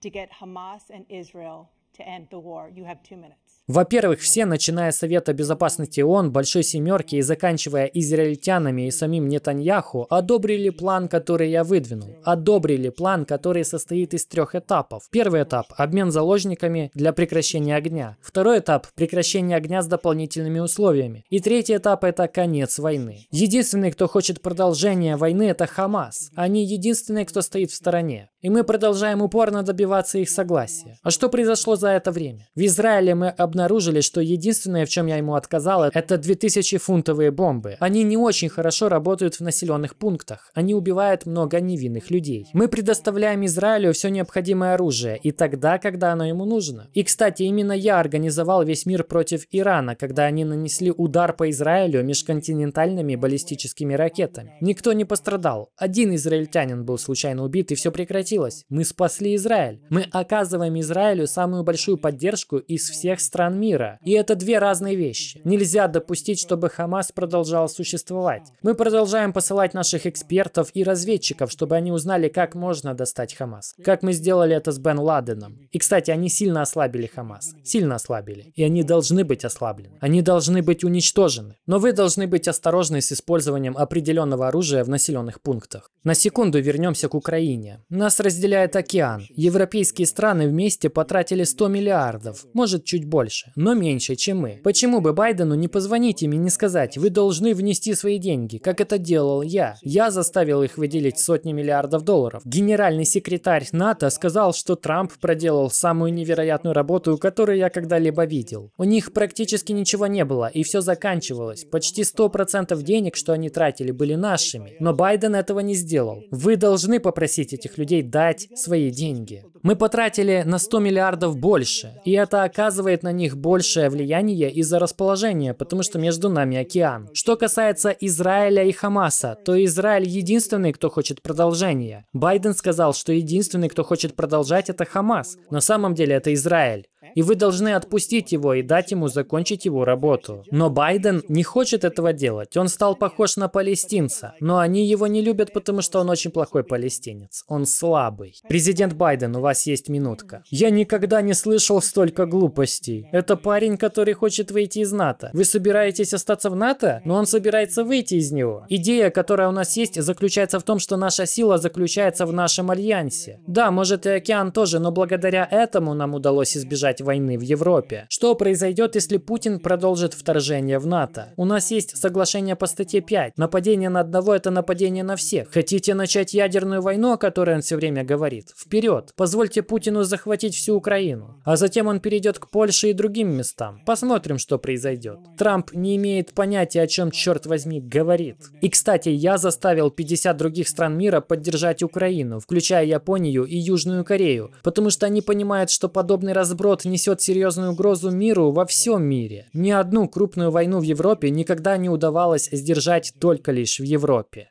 C: to get Hamas and Israel to end the war. You have two minutes.
A: Во-первых, все, начиная с Совета Безопасности ООН, Большой Семерки и заканчивая израильтянами и самим Нетаньяху, одобрили план, который я выдвинул. Одобрили план, который состоит из трех этапов. Первый этап – обмен заложниками для прекращения огня. Второй этап – прекращение огня с дополнительными условиями. И третий этап – это конец войны. Единственный, кто хочет продолжения войны – это Хамас. Они единственные, кто стоит в стороне и мы продолжаем упорно добиваться их согласия. А что произошло за это время? В Израиле мы обнаружили, что единственное, в чем я ему отказала, это 2000-фунтовые бомбы. Они не очень хорошо работают в населенных пунктах. Они убивают много невинных людей. Мы предоставляем Израилю все необходимое оружие, и тогда, когда оно ему нужно. И, кстати, именно я организовал весь мир против Ирана, когда они нанесли удар по Израилю межконтинентальными баллистическими ракетами. Никто не пострадал. Один израильтянин был случайно убит, и все прекратилось прекратилось. Мы спасли Израиль. Мы оказываем Израилю самую большую поддержку из всех стран мира. И это две разные вещи. Нельзя допустить, чтобы Хамас продолжал существовать. Мы продолжаем посылать наших экспертов и разведчиков, чтобы они узнали, как можно достать Хамас. Как мы сделали это с Бен Ладеном. И, кстати, они сильно ослабили Хамас. Сильно ослабили. И они должны быть ослаблены. Они должны быть уничтожены. Но вы должны быть осторожны с использованием определенного оружия в населенных пунктах. На секунду вернемся к Украине. Нас разделяет океан. Европейские страны вместе потратили 100 миллиардов, может чуть больше, но меньше, чем мы. Почему бы Байдену не позвонить им и не сказать, вы должны внести свои деньги, как это делал я? Я заставил их выделить сотни миллиардов долларов. Генеральный секретарь НАТО сказал, что Трамп проделал самую невероятную работу, которую я когда-либо видел. У них практически ничего не было, и все заканчивалось. Почти 100% денег, что они тратили, были нашими. Но Байден этого не сделал. Вы должны попросить этих людей дать свои деньги. Мы потратили на 100 миллиардов больше, и это оказывает на них большее влияние из-за расположения, потому что между нами океан. Что касается Израиля и Хамаса, то Израиль единственный, кто хочет продолжения. Байден сказал, что единственный, кто хочет продолжать, это Хамас. На самом деле это Израиль и вы должны отпустить его и дать ему закончить его работу. Но Байден не хочет этого делать. Он стал похож на палестинца, но они его не любят, потому что он очень плохой палестинец. Он слабый. Президент Байден, у вас есть минутка. Я никогда не слышал столько глупостей. Это парень, который хочет выйти из НАТО. Вы собираетесь остаться в НАТО? Но он собирается выйти из него. Идея, которая у нас есть, заключается в том, что наша сила заключается в нашем альянсе. Да, может и океан тоже, но благодаря этому нам удалось избежать избежать войны в Европе. Что произойдет, если Путин продолжит вторжение в НАТО? У нас есть соглашение по статье 5. Нападение на одного – это нападение на всех. Хотите начать ядерную войну, о которой он все время говорит? Вперед! Позвольте Путину захватить всю Украину. А затем он перейдет к Польше и другим местам. Посмотрим, что произойдет. Трамп не имеет понятия, о чем, черт возьми, говорит. И, кстати, я заставил 50 других стран мира поддержать Украину, включая Японию и Южную Корею, потому что они понимают, что подобный разброд несет серьезную угрозу миру во всем мире. Ни одну крупную войну в Европе никогда не удавалось сдержать только лишь в Европе.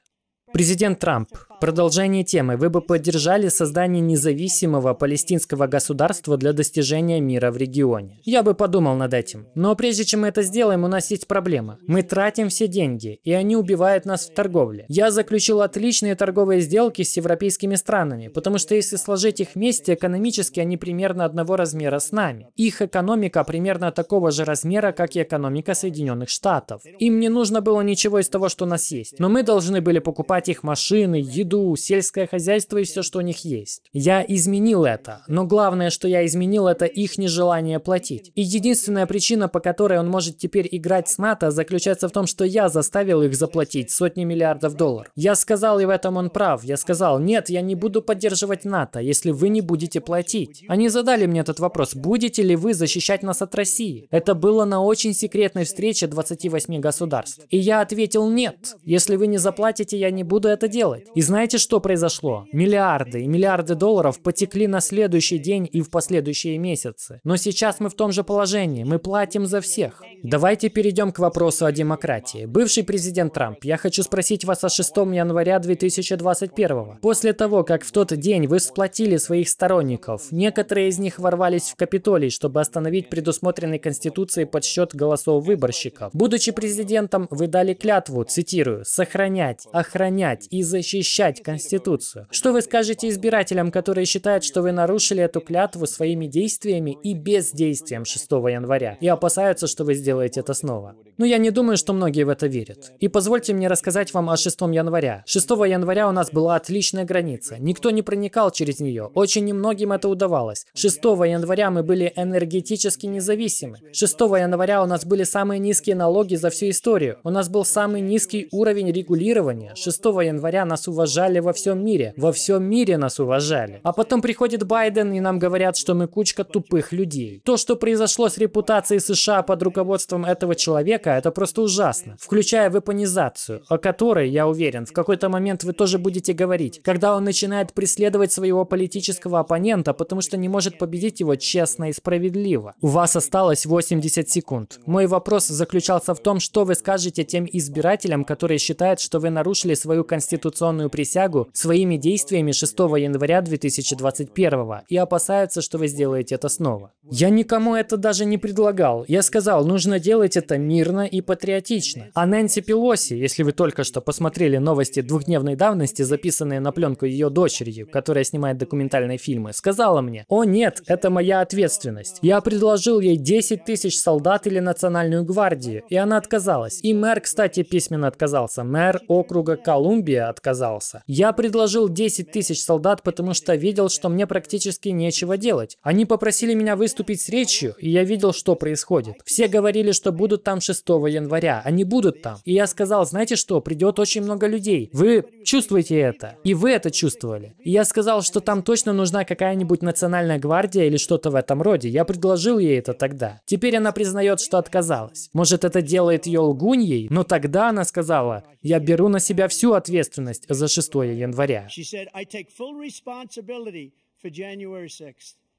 A: Президент Трамп. Продолжение темы. Вы бы поддержали создание независимого палестинского государства для достижения мира в регионе? Я бы подумал над этим. Но прежде чем мы это сделаем, у нас есть проблема. Мы тратим все деньги, и они убивают нас в торговле. Я заключил отличные торговые сделки с европейскими странами, потому что если сложить их вместе, экономически они примерно одного размера с нами. Их экономика примерно такого же размера, как и экономика Соединенных Штатов. Им не нужно было ничего из того, что у нас есть. Но мы должны были покупать их машины, еду, виду сельское хозяйство и все, что у них есть. Я изменил это, но главное, что я изменил, это их нежелание платить. И единственная причина, по которой он может теперь играть с НАТО, заключается в том, что я заставил их заплатить сотни миллиардов долларов. Я сказал, и в этом он прав. Я сказал, нет, я не буду поддерживать НАТО, если вы не будете платить. Они задали мне этот вопрос, будете ли вы защищать нас от России? Это было на очень секретной встрече 28 государств. И я ответил, нет, если вы не заплатите, я не буду это делать. И знаете, знаете, что произошло? Миллиарды и миллиарды долларов потекли на следующий день и в последующие месяцы. Но сейчас мы в том же положении, мы платим за всех. Давайте перейдем к вопросу о демократии. Бывший президент Трамп, я хочу спросить вас о 6 января 2021. После того, как в тот день вы сплотили своих сторонников, некоторые из них ворвались в Капитолий, чтобы остановить предусмотренный Конституцией подсчет голосов выборщиков. Будучи президентом, вы дали клятву, цитирую, «сохранять, охранять и защищать читать Конституцию? Что вы скажете избирателям, которые считают, что вы нарушили эту клятву своими действиями и бездействием 6 января и опасаются, что вы сделаете это снова? Но ну, я не думаю, что многие в это верят. И позвольте мне рассказать вам о 6 января. 6 января у нас была отличная граница. Никто не проникал через нее. Очень немногим это удавалось. 6 января мы были энергетически независимы. 6 января у нас были самые низкие налоги за всю историю. У нас был самый низкий уровень регулирования. 6 января нас уважали во всем мире. Во всем мире нас уважали. А потом приходит Байден и нам говорят, что мы кучка тупых людей. То, что произошло с репутацией США под руководством этого человека, языка. Это просто ужасно. Включая вепонизацию, о которой, я уверен, в какой-то момент вы тоже будете говорить. Когда он начинает преследовать своего политического оппонента, потому что не может победить его честно и справедливо. У вас осталось 80 секунд. Мой вопрос заключался в том, что вы скажете тем избирателям, которые считают, что вы нарушили свою конституционную присягу своими действиями 6 января 2021 и опасаются, что вы сделаете это снова. Я никому это даже не предлагал. Я сказал, нужно делать это мирно, сдержанно и патриотично. А Нэнси Пелоси, если вы только что посмотрели новости двухдневной давности, записанные на пленку ее дочерью, которая снимает документальные фильмы, сказала мне, «О нет, это моя ответственность. Я предложил ей 10 тысяч солдат или национальную гвардию, и она отказалась. И мэр, кстати, письменно отказался. Мэр округа Колумбия отказался. Я предложил 10 тысяч солдат, потому что видел, что мне практически нечего делать. Они попросили меня выступить с речью, и я видел, что происходит. Все говорили, что будут там 6 января. Они будут там. И я сказал, знаете что, придет очень много людей. Вы чувствуете это. И вы это чувствовали. И я сказал, что там точно нужна какая-нибудь национальная гвардия или что-то в этом роде. Я предложил ей это тогда. Теперь она признает, что отказалась. Может, это делает ее лгуньей? Но тогда она сказала, я беру на себя всю ответственность за 6 января.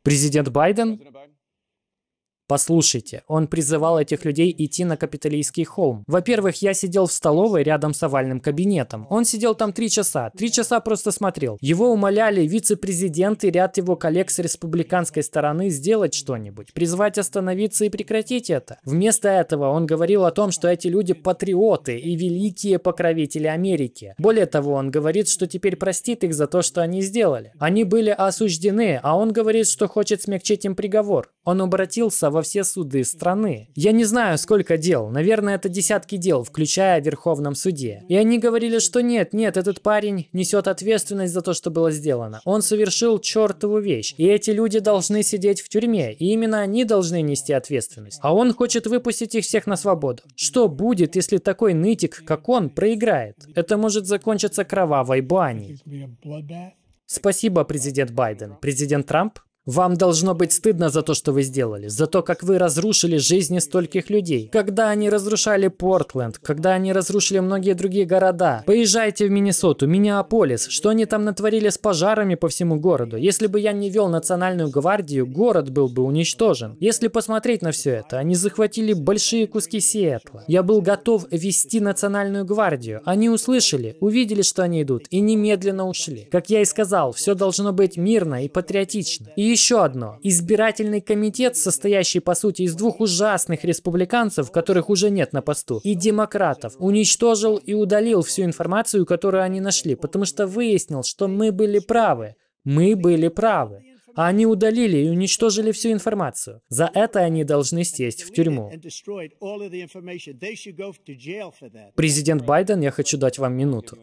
A: Президент Байден Послушайте, он призывал этих людей идти на капиталистский холм. Во-первых, я сидел в столовой рядом с овальным кабинетом. Он сидел там три часа. Три часа просто смотрел. Его умоляли вице-президент и ряд его коллег с республиканской стороны сделать что-нибудь. Призвать остановиться и прекратить это. Вместо этого он говорил о том, что эти люди патриоты и великие покровители Америки. Более того, он говорит, что теперь простит их за то, что они сделали. Они были осуждены, а он говорит, что хочет смягчить им приговор. Он обратился в во все суды страны. Я не знаю, сколько дел, наверное, это десятки дел, включая в Верховном суде. И они говорили, что нет, нет, этот парень несет ответственность за то, что было сделано. Он совершил чертову вещь, и эти люди должны сидеть в тюрьме, и именно они должны нести ответственность. А он хочет выпустить их всех на свободу. Что будет, если такой нытик, как он, проиграет? Это может закончиться кровавой баней. Спасибо, президент Байден. Президент Трамп? Вам должно быть стыдно за то, что вы сделали, за то, как вы разрушили жизни стольких людей. Когда они разрушали Портленд, когда они разрушили многие другие города. Поезжайте в Миннесоту, Миннеаполис, что они там натворили с пожарами по всему городу. Если бы я не вел национальную гвардию, город был бы уничтожен. Если посмотреть на все это, они захватили большие куски Сиэтла. Я был готов вести национальную гвардию. Они услышали, увидели, что они идут, и немедленно ушли. Как я и сказал, все должно быть мирно и патриотично. И еще одно. Избирательный комитет, состоящий по сути из двух ужасных республиканцев, которых уже нет на посту, и демократов, уничтожил и удалил всю информацию, которую они нашли, потому что выяснил, что мы были правы. Мы были правы. А они удалили и уничтожили всю информацию. За это они должны сесть в тюрьму. Президент Байден, я хочу дать вам минуту.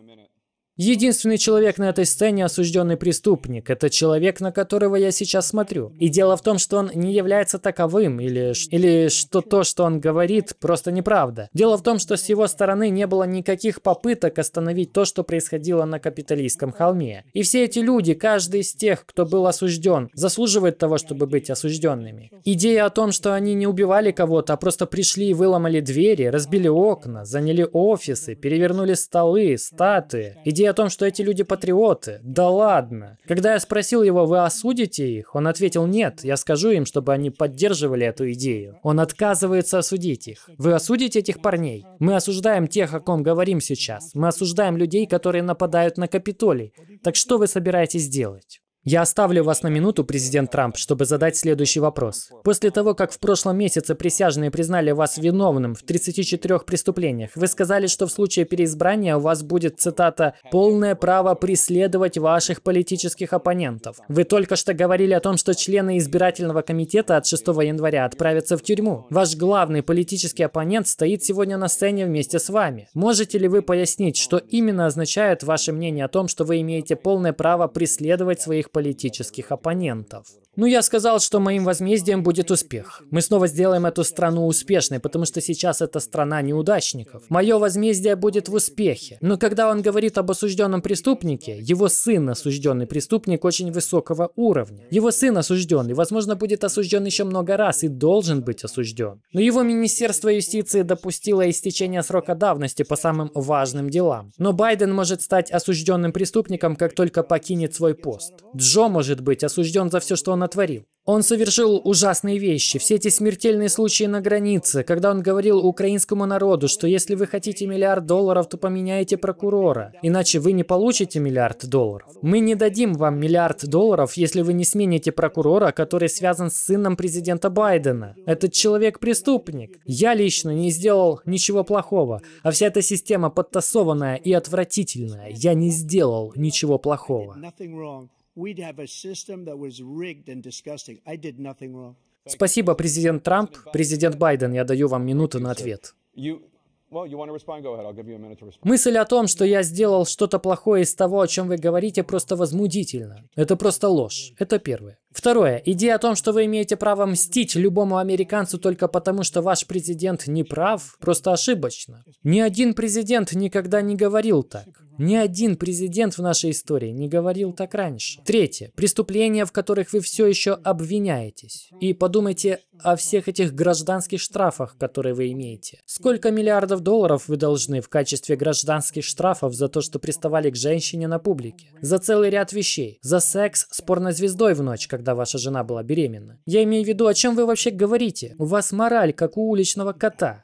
A: Единственный человек на этой сцене осужденный преступник – это человек, на которого я сейчас смотрю. И дело в том, что он не является таковым, или, или что то, что он говорит, просто неправда. Дело в том, что с его стороны не было никаких попыток остановить то, что происходило на капиталистском холме. И все эти люди, каждый из тех, кто был осужден, заслуживает того, чтобы быть осужденными. Идея о том, что они не убивали кого-то, а просто пришли и выломали двери, разбили окна, заняли офисы, перевернули столы, статуи. Идея о том, что эти люди патриоты. Да ладно. Когда я спросил его, вы осудите их, он ответил, нет, я скажу им, чтобы они поддерживали эту идею. Он отказывается осудить их. Вы осудите этих парней? Мы осуждаем тех, о ком говорим сейчас. Мы осуждаем людей, которые нападают на Капитолий. Так что вы собираетесь делать? Я оставлю вас на минуту, президент Трамп, чтобы задать следующий вопрос. После того, как в прошлом месяце присяжные признали вас виновным в 34 преступлениях, вы сказали, что в случае переизбрания у вас будет, цитата, «полное право преследовать ваших политических оппонентов». Вы только что говорили о том, что члены избирательного комитета от 6 января отправятся в тюрьму. Ваш главный политический оппонент стоит сегодня на сцене вместе с вами. Можете ли вы пояснить, что именно означает ваше мнение о том, что вы имеете полное право преследовать своих политических оппонентов. Ну, я сказал, что моим возмездием будет успех. Мы снова сделаем эту страну успешной, потому что сейчас это страна неудачников. Мое возмездие будет в успехе. Но когда он говорит об осужденном преступнике, его сын осужденный преступник очень высокого уровня. Его сын осужденный, возможно, будет осужден еще много раз и должен быть осужден. Но его Министерство юстиции допустило истечение срока давности по самым важным делам. Но Байден может стать осужденным преступником, как только покинет свой пост. Джо может быть осужден за все, что он натворил. Он совершил ужасные вещи. Все эти смертельные случаи на границе, когда он говорил украинскому народу, что если вы хотите миллиард долларов, то поменяйте прокурора, иначе вы не получите миллиард долларов. Мы не дадим вам миллиард долларов, если вы не смените прокурора, который связан с сыном президента Байдена. Этот человек преступник. Я лично не сделал ничего плохого, а вся эта система подтасованная и отвратительная. Я не сделал ничего плохого
B: we'd have a system that was rigged and disgusting. I did nothing
C: wrong.
A: Спасибо, президент Трамп. Президент Байден, я даю вам минуту на ответ. Мысль о том, что я сделал что-то плохое из того, о чем вы говорите, просто возмутительно. Это просто ложь. Это первое. Второе. Идея о том, что вы имеете право мстить любому американцу только потому, что ваш президент не прав, просто ошибочно. Ни один президент никогда не говорил так. Ни один президент в нашей истории не говорил так раньше. Третье. Преступления, в которых вы все еще обвиняетесь. И подумайте о всех этих гражданских штрафах, которые вы имеете. Сколько миллиардов долларов вы должны в качестве гражданских штрафов за то, что приставали к женщине на публике? За целый ряд вещей. За секс с порнозвездой в ночь, когда когда ваша жена была беременна. Я имею в виду, о чем вы вообще говорите? У вас мораль, как у уличного кота.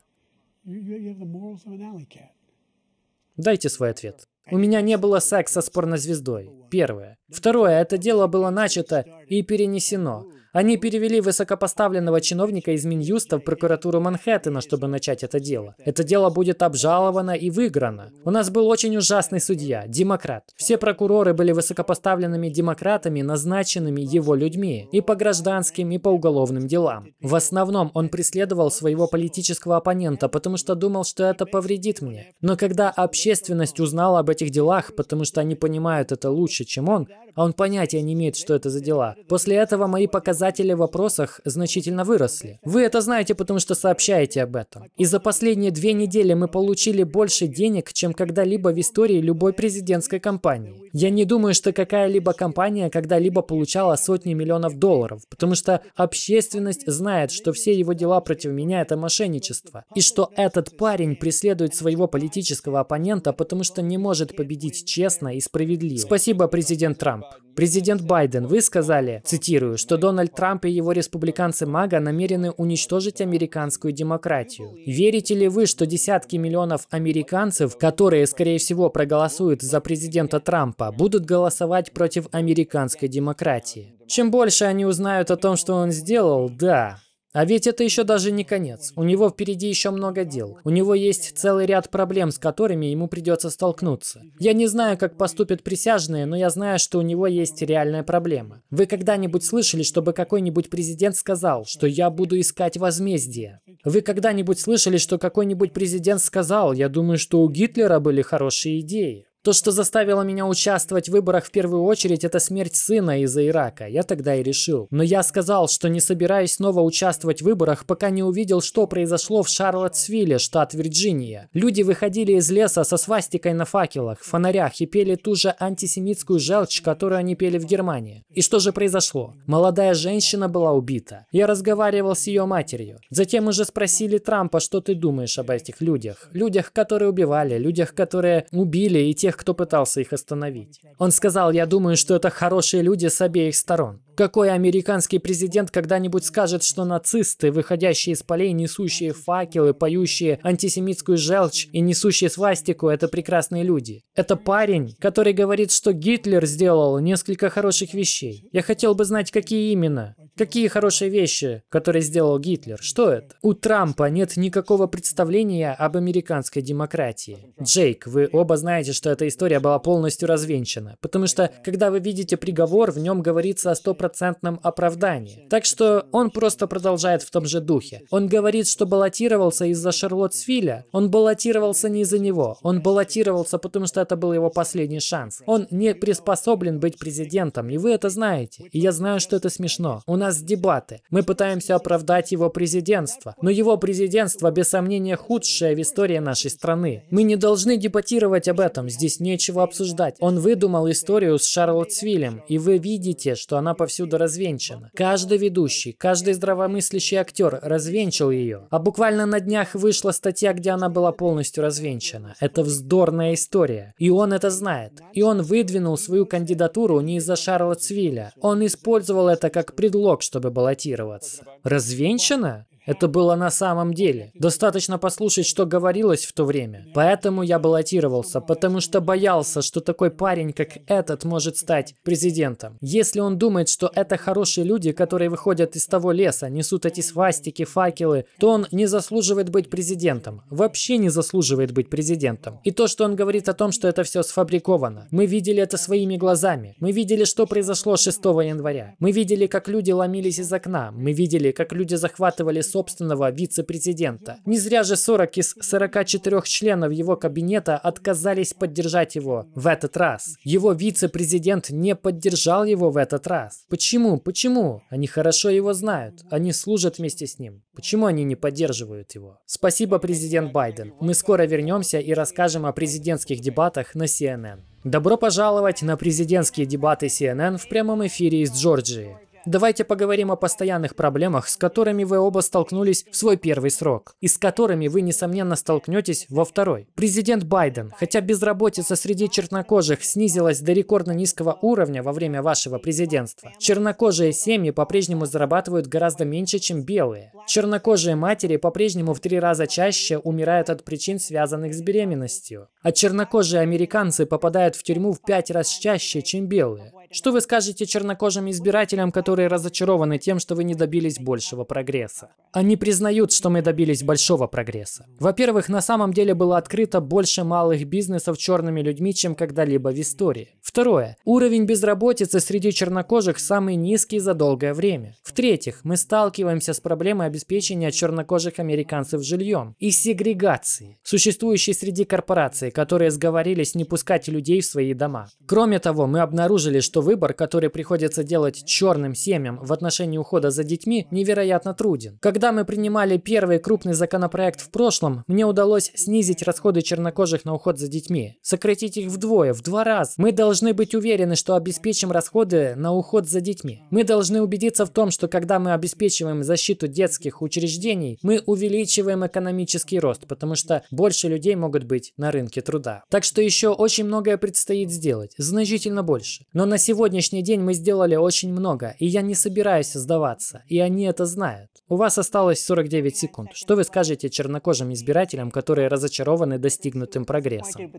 A: Дайте свой ответ. У меня не было секса с порнозвездой первое. Второе, это дело было начато и перенесено. Они перевели высокопоставленного чиновника из Минюста в прокуратуру Манхэттена, чтобы начать это дело. Это дело будет обжаловано и выиграно. У нас был очень ужасный судья, демократ. Все прокуроры были высокопоставленными демократами, назначенными его людьми, и по гражданским, и по уголовным делам. В основном он преследовал своего политического оппонента, потому что думал, что это повредит мне. Но когда общественность узнала об этих делах, потому что они понимают это лучше, лучше, чем он, а он понятия не имеет, что это за дела. После этого мои показатели в вопросах значительно выросли. Вы это знаете, потому что сообщаете об этом. И за последние две недели мы получили больше денег, чем когда-либо в истории любой президентской кампании. Я не думаю, что какая-либо компания когда-либо получала сотни миллионов долларов, потому что общественность знает, что все его дела против меня это мошенничество, и что этот парень преследует своего политического оппонента, потому что не может победить честно и справедливо. Спасибо, президент Трамп. Президент Байден, вы сказали, цитирую, что Дональд Трамп и его республиканцы-мага намерены уничтожить американскую демократию. Верите ли вы, что десятки миллионов американцев, которые, скорее всего, проголосуют за президента Трампа, будут голосовать против американской демократии? Чем больше они узнают о том, что он сделал, да, а ведь это еще даже не конец. У него впереди еще много дел. У него есть целый ряд проблем, с которыми ему придется столкнуться. Я не знаю, как поступят присяжные, но я знаю, что у него есть реальная проблема. Вы когда-нибудь слышали, чтобы какой-нибудь президент сказал, что я буду искать возмездие? Вы когда-нибудь слышали, что какой-нибудь президент сказал, я думаю, что у Гитлера были хорошие идеи? То, что заставило меня участвовать в выборах в первую очередь, это смерть сына из-за Ирака. Я тогда и решил. Но я сказал, что не собираюсь снова участвовать в выборах, пока не увидел, что произошло в Шарлоттсвилле, штат Вирджиния. Люди выходили из леса со свастикой на факелах, фонарях и пели ту же антисемитскую желчь, которую они пели в Германии. И что же произошло? Молодая женщина была убита. Я разговаривал с ее матерью. Затем уже спросили Трампа, что ты думаешь об этих людях. Людях, которые убивали, людях, которые убили и тех, тех, кто пытался их остановить. Он сказал, я думаю, что это хорошие люди с обеих сторон. Какой американский президент когда-нибудь скажет, что нацисты, выходящие из полей, несущие факелы, поющие антисемитскую желчь и несущие свастику, это прекрасные люди? Это парень, который говорит, что Гитлер сделал несколько хороших вещей. Я хотел бы знать, какие именно. Какие хорошие вещи, которые сделал Гитлер? Что это? У Трампа нет никакого представления об американской демократии. Джейк, вы оба знаете, что это эта история была полностью развенчана. Потому что, когда вы видите приговор, в нем говорится о стопроцентном оправдании. Так что он просто продолжает в том же духе. Он говорит, что баллотировался из-за Шарлоттсвилля. Он баллотировался не из-за него. Он баллотировался, потому что это был его последний шанс. Он не приспособлен быть президентом, и вы это знаете. И я знаю, что это смешно. У нас дебаты. Мы пытаемся оправдать его президентство. Но его президентство, без сомнения, худшее в истории нашей страны. Мы не должны дебатировать об этом. Здесь здесь нечего обсуждать. Он выдумал историю с Шарлоттсвиллем, и вы видите, что она повсюду развенчана. Каждый ведущий, каждый здравомыслящий актер развенчал ее. А буквально на днях вышла статья, где она была полностью развенчана. Это вздорная история. И он это знает. И он выдвинул свою кандидатуру не из-за Шарлоттсвилля. Он использовал это как предлог, чтобы баллотироваться. Развенчана? Это было на самом деле. Достаточно послушать, что говорилось в то время. Поэтому я баллотировался, потому что боялся, что такой парень, как этот, может стать президентом. Если он думает, что это хорошие люди, которые выходят из того леса, несут эти свастики, факелы, то он не заслуживает быть президентом. Вообще не заслуживает быть президентом. И то, что он говорит о том, что это все сфабриковано. Мы видели это своими глазами. Мы видели, что произошло 6 января. Мы видели, как люди ломились из окна. Мы видели, как люди захватывали солнце собственного вице-президента. Не зря же 40 из 44 членов его кабинета отказались поддержать его в этот раз. Его вице-президент не поддержал его в этот раз. Почему? Почему? Они хорошо его знают. Они служат вместе с ним. Почему они не поддерживают его? Спасибо, президент Байден. Мы скоро вернемся и расскажем о президентских дебатах на CNN. Добро пожаловать на президентские дебаты CNN в прямом эфире из Джорджии. Давайте поговорим о постоянных проблемах, с которыми вы оба столкнулись в свой первый срок, и с которыми вы, несомненно, столкнетесь во второй. Президент Байден, хотя безработица среди чернокожих снизилась до рекордно низкого уровня во время вашего президентства, чернокожие семьи по-прежнему зарабатывают гораздо меньше, чем белые. Чернокожие матери по-прежнему в три раза чаще умирают от причин, связанных с беременностью а чернокожие американцы попадают в тюрьму в пять раз чаще, чем белые. Что вы скажете чернокожим избирателям, которые разочарованы тем, что вы не добились большего прогресса? Они признают, что мы добились большого прогресса. Во-первых, на самом деле было открыто больше малых бизнесов черными людьми, чем когда-либо в истории. Второе. Уровень безработицы среди чернокожих самый низкий за долгое время. В-третьих, мы сталкиваемся с проблемой обеспечения чернокожих американцев жильем и сегрегации, существующей среди корпораций, которые сговорились не пускать людей в свои дома. Кроме того, мы обнаружили, что выбор, который приходится делать черным семьям в отношении ухода за детьми, невероятно труден. Когда мы принимали первый крупный законопроект в прошлом, мне удалось снизить расходы чернокожих на уход за детьми, сократить их вдвое, в два раза. Мы должны быть уверены, что обеспечим расходы на уход за детьми. Мы должны убедиться в том, что когда мы обеспечиваем защиту детских учреждений, мы увеличиваем экономический рост, потому что больше людей могут быть на рынке рынке труда. Так что еще очень многое предстоит сделать, значительно больше. Но на сегодняшний день мы сделали очень много, и я не собираюсь сдаваться, и они это знают. У вас осталось 49 секунд. Что вы скажете чернокожим избирателям, которые разочарованы достигнутым прогрессом?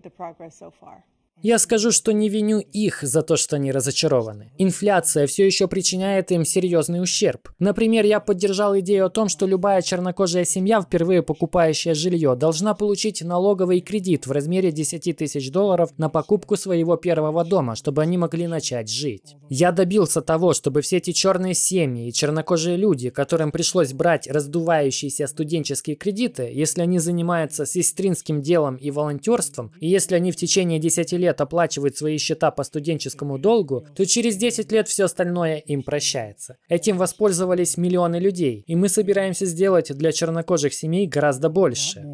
A: Я скажу, что не виню их за то, что они разочарованы. Инфляция все еще причиняет им серьезный ущерб. Например, я поддержал идею о том, что любая чернокожая семья, впервые покупающая жилье, должна получить налоговый кредит в размере 10 тысяч долларов на покупку своего первого дома, чтобы они могли начать жить. Я добился того, чтобы все эти черные семьи и чернокожие люди, которым пришлось брать раздувающиеся студенческие кредиты, если они занимаются сестринским делом и волонтерством, и если они в течение 10 лет лет оплачивают свои счета по студенческому долгу, то через 10 лет все остальное им прощается. Этим воспользовались миллионы людей, и мы собираемся сделать для чернокожих семей гораздо больше.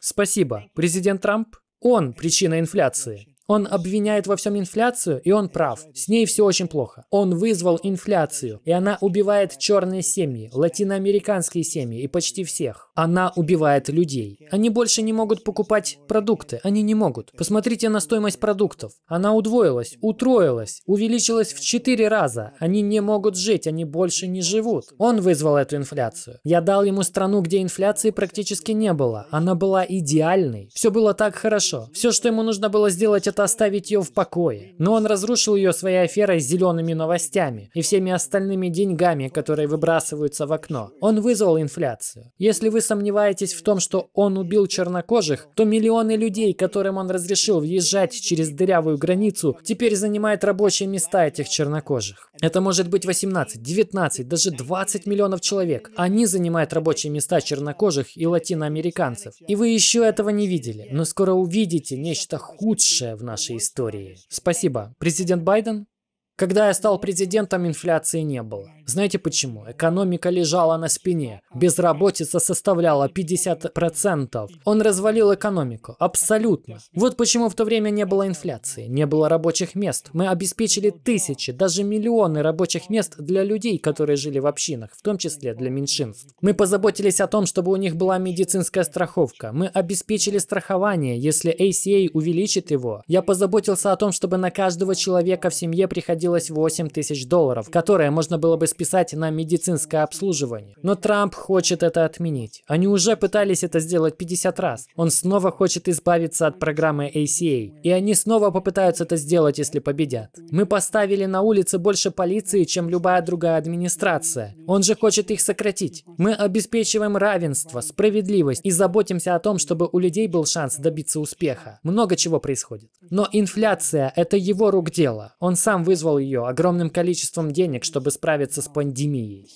A: Спасибо. Президент Трамп? Он причина инфляции. Он обвиняет во всем инфляцию, и он прав. С ней все очень плохо. Он вызвал инфляцию, и она убивает черные семьи, латиноамериканские семьи и почти всех. Она убивает людей. Они больше не могут покупать продукты. Они не могут. Посмотрите на стоимость продуктов. Она удвоилась, утроилась, увеличилась в четыре раза. Они не могут жить, они больше не живут. Он вызвал эту инфляцию. Я дал ему страну, где инфляции практически не было. Она была идеальной. Все было так хорошо. Все, что ему нужно было сделать, это мог оставить ее в покое. Но он разрушил ее своей аферой с зелеными новостями и всеми остальными деньгами, которые выбрасываются в окно. Он вызвал инфляцию. Если вы сомневаетесь в том, что он убил чернокожих, то миллионы людей, которым он разрешил въезжать через дырявую границу, теперь занимают рабочие места этих чернокожих. Это может быть 18, 19, даже 20 миллионов человек. Они занимают рабочие места чернокожих и латиноамериканцев. И вы еще этого не видели, но скоро увидите нечто худшее в нашей истории. Спасибо. Президент Байден? Когда я стал президентом, инфляции не было. Знаете почему? Экономика лежала на спине. Безработица составляла 50%. Он развалил экономику. Абсолютно. Вот почему в то время не было инфляции, не было рабочих мест. Мы обеспечили тысячи, даже миллионы рабочих мест для людей, которые жили в общинах, в том числе для меньшинств. Мы позаботились о том, чтобы у них была медицинская страховка. Мы обеспечили страхование, если ACA увеличит его. Я позаботился о том, чтобы на каждого человека в семье приходил окупилось 8 тысяч долларов, которые можно было бы списать на медицинское обслуживание. Но Трамп хочет это отменить. Они уже пытались это сделать 50 раз. Он снова хочет избавиться от программы ACA. И они снова попытаются это сделать, если победят. Мы поставили на улице больше полиции, чем любая другая администрация. Он же хочет их сократить. Мы обеспечиваем равенство, справедливость и заботимся о том, чтобы у людей был шанс добиться успеха. Много чего происходит. Но инфляция – это его рук дело. Он сам вызвал ее огромным количеством денег, чтобы справиться с пандемией.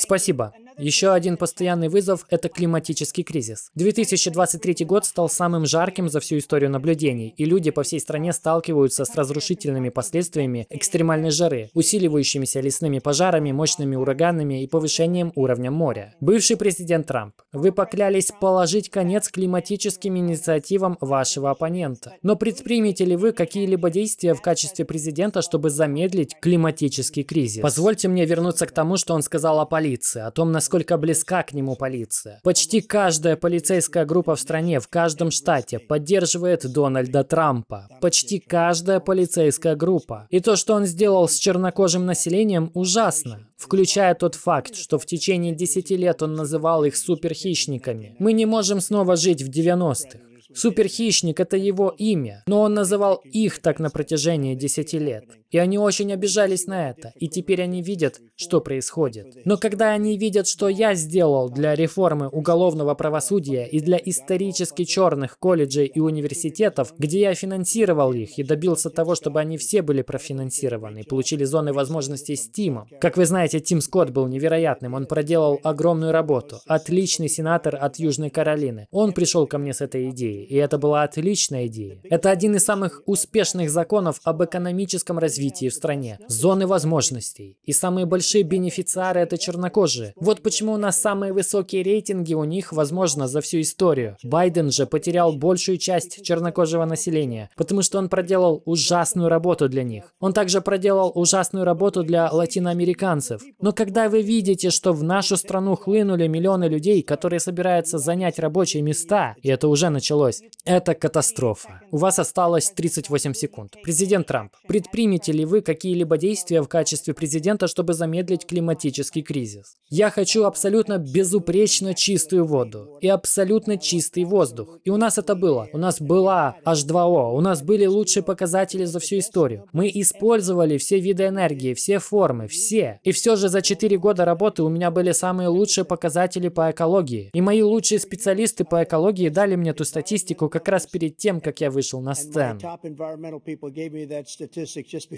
A: Спасибо. Еще один постоянный вызов – это климатический кризис. 2023 год стал самым жарким за всю историю наблюдений, и люди по всей стране сталкиваются с разрушительными последствиями экстремальной жары, усиливающимися лесными пожарами, мощными ураганами и повышением уровня моря. Бывший президент Трамп, вы поклялись положить конец климатическим инициативам вашего оппонента. Но предпримете ли вы какие-либо действия в качестве президента, чтобы замедлить климатический кризис? Позвольте мне вернуться к тому, что он сказал о политике полиции, о том, насколько близка к нему полиция. Почти каждая полицейская группа в стране, в каждом штате поддерживает Дональда Трампа. Почти каждая полицейская группа. И то, что он сделал с чернокожим населением, ужасно. Включая тот факт, что в течение 10 лет он называл их суперхищниками. Мы не можем снова жить в 90-х. Суперхищник – это его имя, но он называл их так на протяжении 10 лет. И они очень обижались на это. И теперь они видят, что происходит. Но когда они видят, что я сделал для реформы уголовного правосудия и для исторически черных колледжей и университетов, где я финансировал их и добился того, чтобы они все были профинансированы, получили зоны возможностей с Тимом. Как вы знаете, Тим Скотт был невероятным, он проделал огромную работу. Отличный сенатор от Южной Каролины. Он пришел ко мне с этой идеей, и это была отличная идея. Это один из самых успешных законов об экономическом развитии развитии в стране, зоны возможностей. И самые большие бенефициары – это чернокожие. Вот почему у нас самые высокие рейтинги у них, возможно, за всю историю. Байден же потерял большую часть чернокожего населения, потому что он проделал ужасную работу для них. Он также проделал ужасную работу для латиноамериканцев. Но когда вы видите, что в нашу страну хлынули миллионы людей, которые собираются занять рабочие места, и это уже началось, это катастрофа. У вас осталось 38 секунд. Президент Трамп, предпримите Предпримете ли вы какие-либо действия в качестве президента, чтобы замедлить климатический кризис? Я хочу абсолютно безупречно чистую воду и абсолютно чистый воздух. И у нас это было. У нас была H2O. У нас были лучшие показатели за всю историю. Мы использовали все виды энергии, все формы, все. И все же за 4 года работы у меня были самые лучшие показатели по экологии. И мои лучшие специалисты по экологии дали мне ту статистику как раз перед тем, как я вышел на сцену.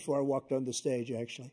B: before I walked on the stage, actually.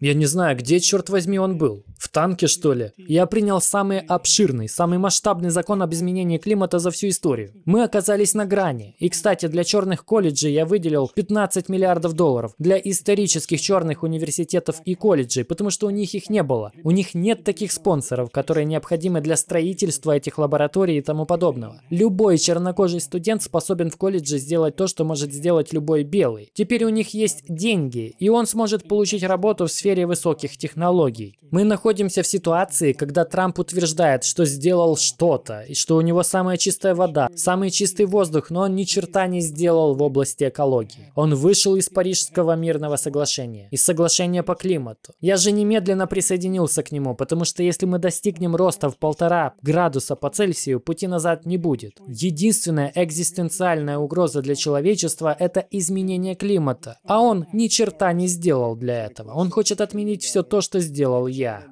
A: Я не знаю, где, черт возьми, он был. В танке, что ли? Я принял самый обширный, самый масштабный закон об изменении климата за всю историю. Мы оказались на грани. И, кстати, для черных колледжей я выделил 15 миллиардов долларов. Для исторических черных университетов и колледжей, потому что у них их не было. У них нет таких спонсоров, которые необходимы для строительства этих лабораторий и тому подобного. Любой чернокожий студент способен в колледже сделать то, что может сделать любой белый. Теперь у них есть деньги, и он сможет получить работу в сфере сфере высоких технологий. Мы находимся в ситуации, когда Трамп утверждает, что сделал что-то, и что у него самая чистая вода, самый чистый воздух, но он ни черта не сделал в области экологии. Он вышел из Парижского мирного соглашения, из соглашения по климату. Я же немедленно присоединился к нему, потому что если мы достигнем роста в полтора градуса по Цельсию, пути назад не будет. Единственная экзистенциальная угроза для человечества – это изменение климата. А он ни черта не сделал для этого. Он хочет может отменить все то, что сделал я.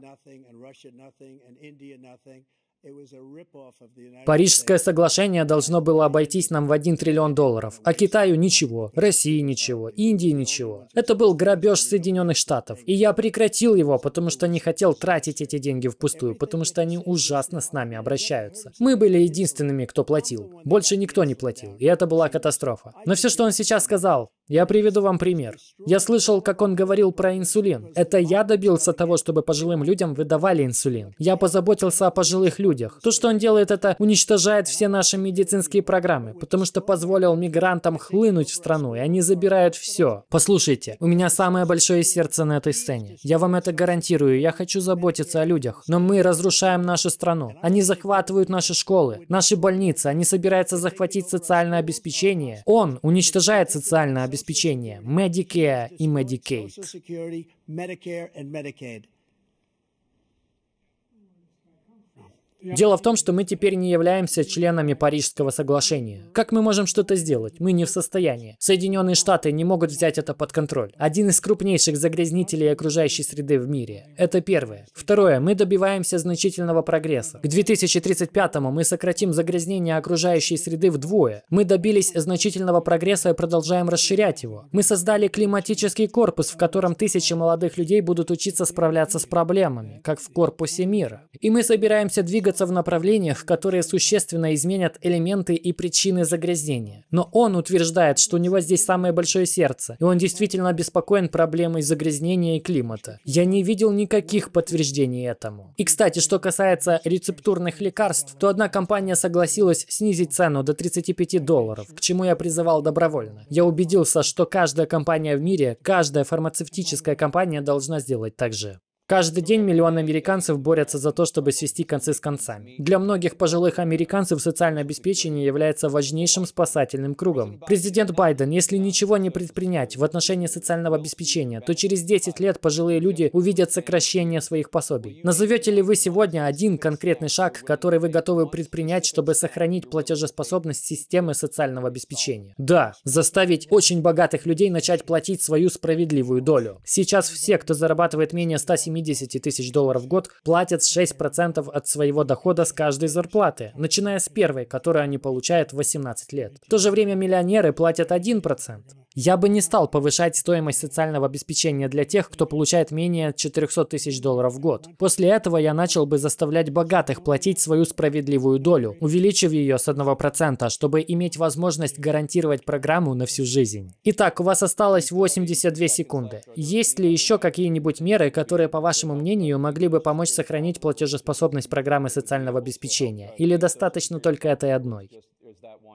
A: Парижское соглашение должно было обойтись нам в 1 триллион долларов, а Китаю ничего, России ничего, Индии ничего. Это был грабеж Соединенных Штатов, и я прекратил его, потому что не хотел тратить эти деньги впустую, потому что они ужасно с нами обращаются. Мы были единственными, кто платил. Больше никто не платил, и это была катастрофа. Но все, что он сейчас сказал, я приведу вам пример. Я слышал, как он говорил про инсулин. Это я добился того, чтобы пожилым людям выдавали инсулин. Я позаботился о пожилых людях. То, что он делает, это уничтожает все наши медицинские программы, потому что позволил мигрантам хлынуть в страну, и они забирают все. Послушайте, у меня самое большое сердце на этой сцене. Я вам это гарантирую, я хочу заботиться о людях. Но мы разрушаем нашу страну. Они захватывают наши школы, наши больницы, они собираются захватить социальное обеспечение. Он уничтожает социальное обеспечение обеспечения Medicare и Medicaid. Дело в том, что мы теперь не являемся членами Парижского соглашения. Как мы можем что-то сделать? Мы не в состоянии. Соединенные Штаты не могут взять это под контроль. Один из крупнейших загрязнителей окружающей среды в мире. Это первое. Второе. Мы добиваемся значительного прогресса. К 2035 мы сократим загрязнение окружающей среды вдвое. Мы добились значительного прогресса и продолжаем расширять его. Мы создали климатический корпус, в котором тысячи молодых людей будут учиться справляться с проблемами, как в корпусе мира. И мы собираемся двигаться двигаться в направлениях, которые существенно изменят элементы и причины загрязнения. Но он утверждает, что у него здесь самое большое сердце, и он действительно обеспокоен проблемой загрязнения и климата. Я не видел никаких подтверждений этому. И, кстати, что касается рецептурных лекарств, то одна компания согласилась снизить цену до 35 долларов, к чему я призывал добровольно. Я убедился, что каждая компания в мире, каждая фармацевтическая компания должна сделать так же. Каждый день миллионы американцев борются за то, чтобы свести концы с концами. Для многих пожилых американцев социальное обеспечение является важнейшим спасательным кругом. Президент Байден, если ничего не предпринять в отношении социального обеспечения, то через 10 лет пожилые люди увидят сокращение своих пособий. Назовете ли вы сегодня один конкретный шаг, который вы готовы предпринять, чтобы сохранить платежеспособность системы социального обеспечения? Да, заставить очень богатых людей начать платить свою справедливую долю. Сейчас все, кто зарабатывает менее 170 70 тысяч долларов в год платят 6% от своего дохода с каждой зарплаты, начиная с первой, которую они получают в 18 лет. В то же время миллионеры платят 1%. Я бы не стал повышать стоимость социального обеспечения для тех, кто получает менее 400 тысяч долларов в год. После этого я начал бы заставлять богатых платить свою справедливую долю, увеличив ее с 1%, чтобы иметь возможность гарантировать программу на всю жизнь. Итак, у вас осталось 82 секунды. Есть ли еще какие-нибудь меры, которые, по вашему мнению, могли бы помочь сохранить платежеспособность программы социального обеспечения? Или достаточно только этой одной?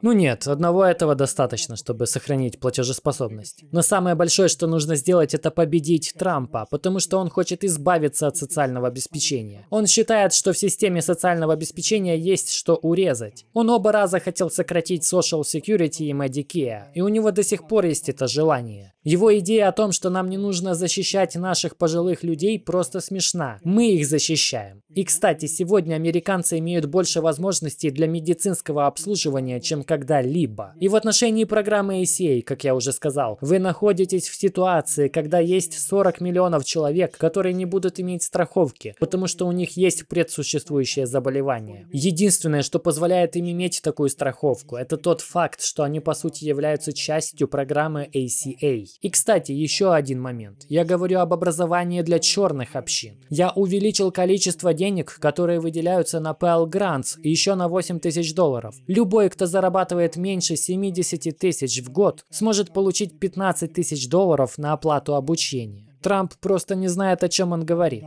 A: Ну нет, одного этого достаточно, чтобы сохранить платежеспособность. Но самое большое, что нужно сделать, это победить Трампа, потому что он хочет избавиться от социального обеспечения. Он считает, что в системе социального обеспечения есть что урезать. Он оба раза хотел сократить Social Security и Medicare, и у него до сих пор есть это желание. Его идея о том, что нам не нужно защищать наших пожилых людей, просто смешна. Мы их защищаем. И, кстати, сегодня американцы имеют больше возможностей для медицинского обслуживания, чем когда-либо. И в отношении программы ACA, как я уже сказал, вы находитесь в ситуации, когда есть 40 миллионов человек, которые не будут иметь страховки, потому что у них есть предсуществующее заболевание. Единственное, что позволяет им иметь такую страховку, это тот факт, что они по сути являются частью программы ACA. И, кстати, еще один момент. Я говорю об образовании для черных общин. Я увеличил количество денег, которые выделяются на PL Grants, еще на 8 тысяч долларов. Любой, кто зарабатывает меньше 70 тысяч в год, сможет получить 15 тысяч долларов на оплату обучения. Трамп просто не знает, о чем он говорит.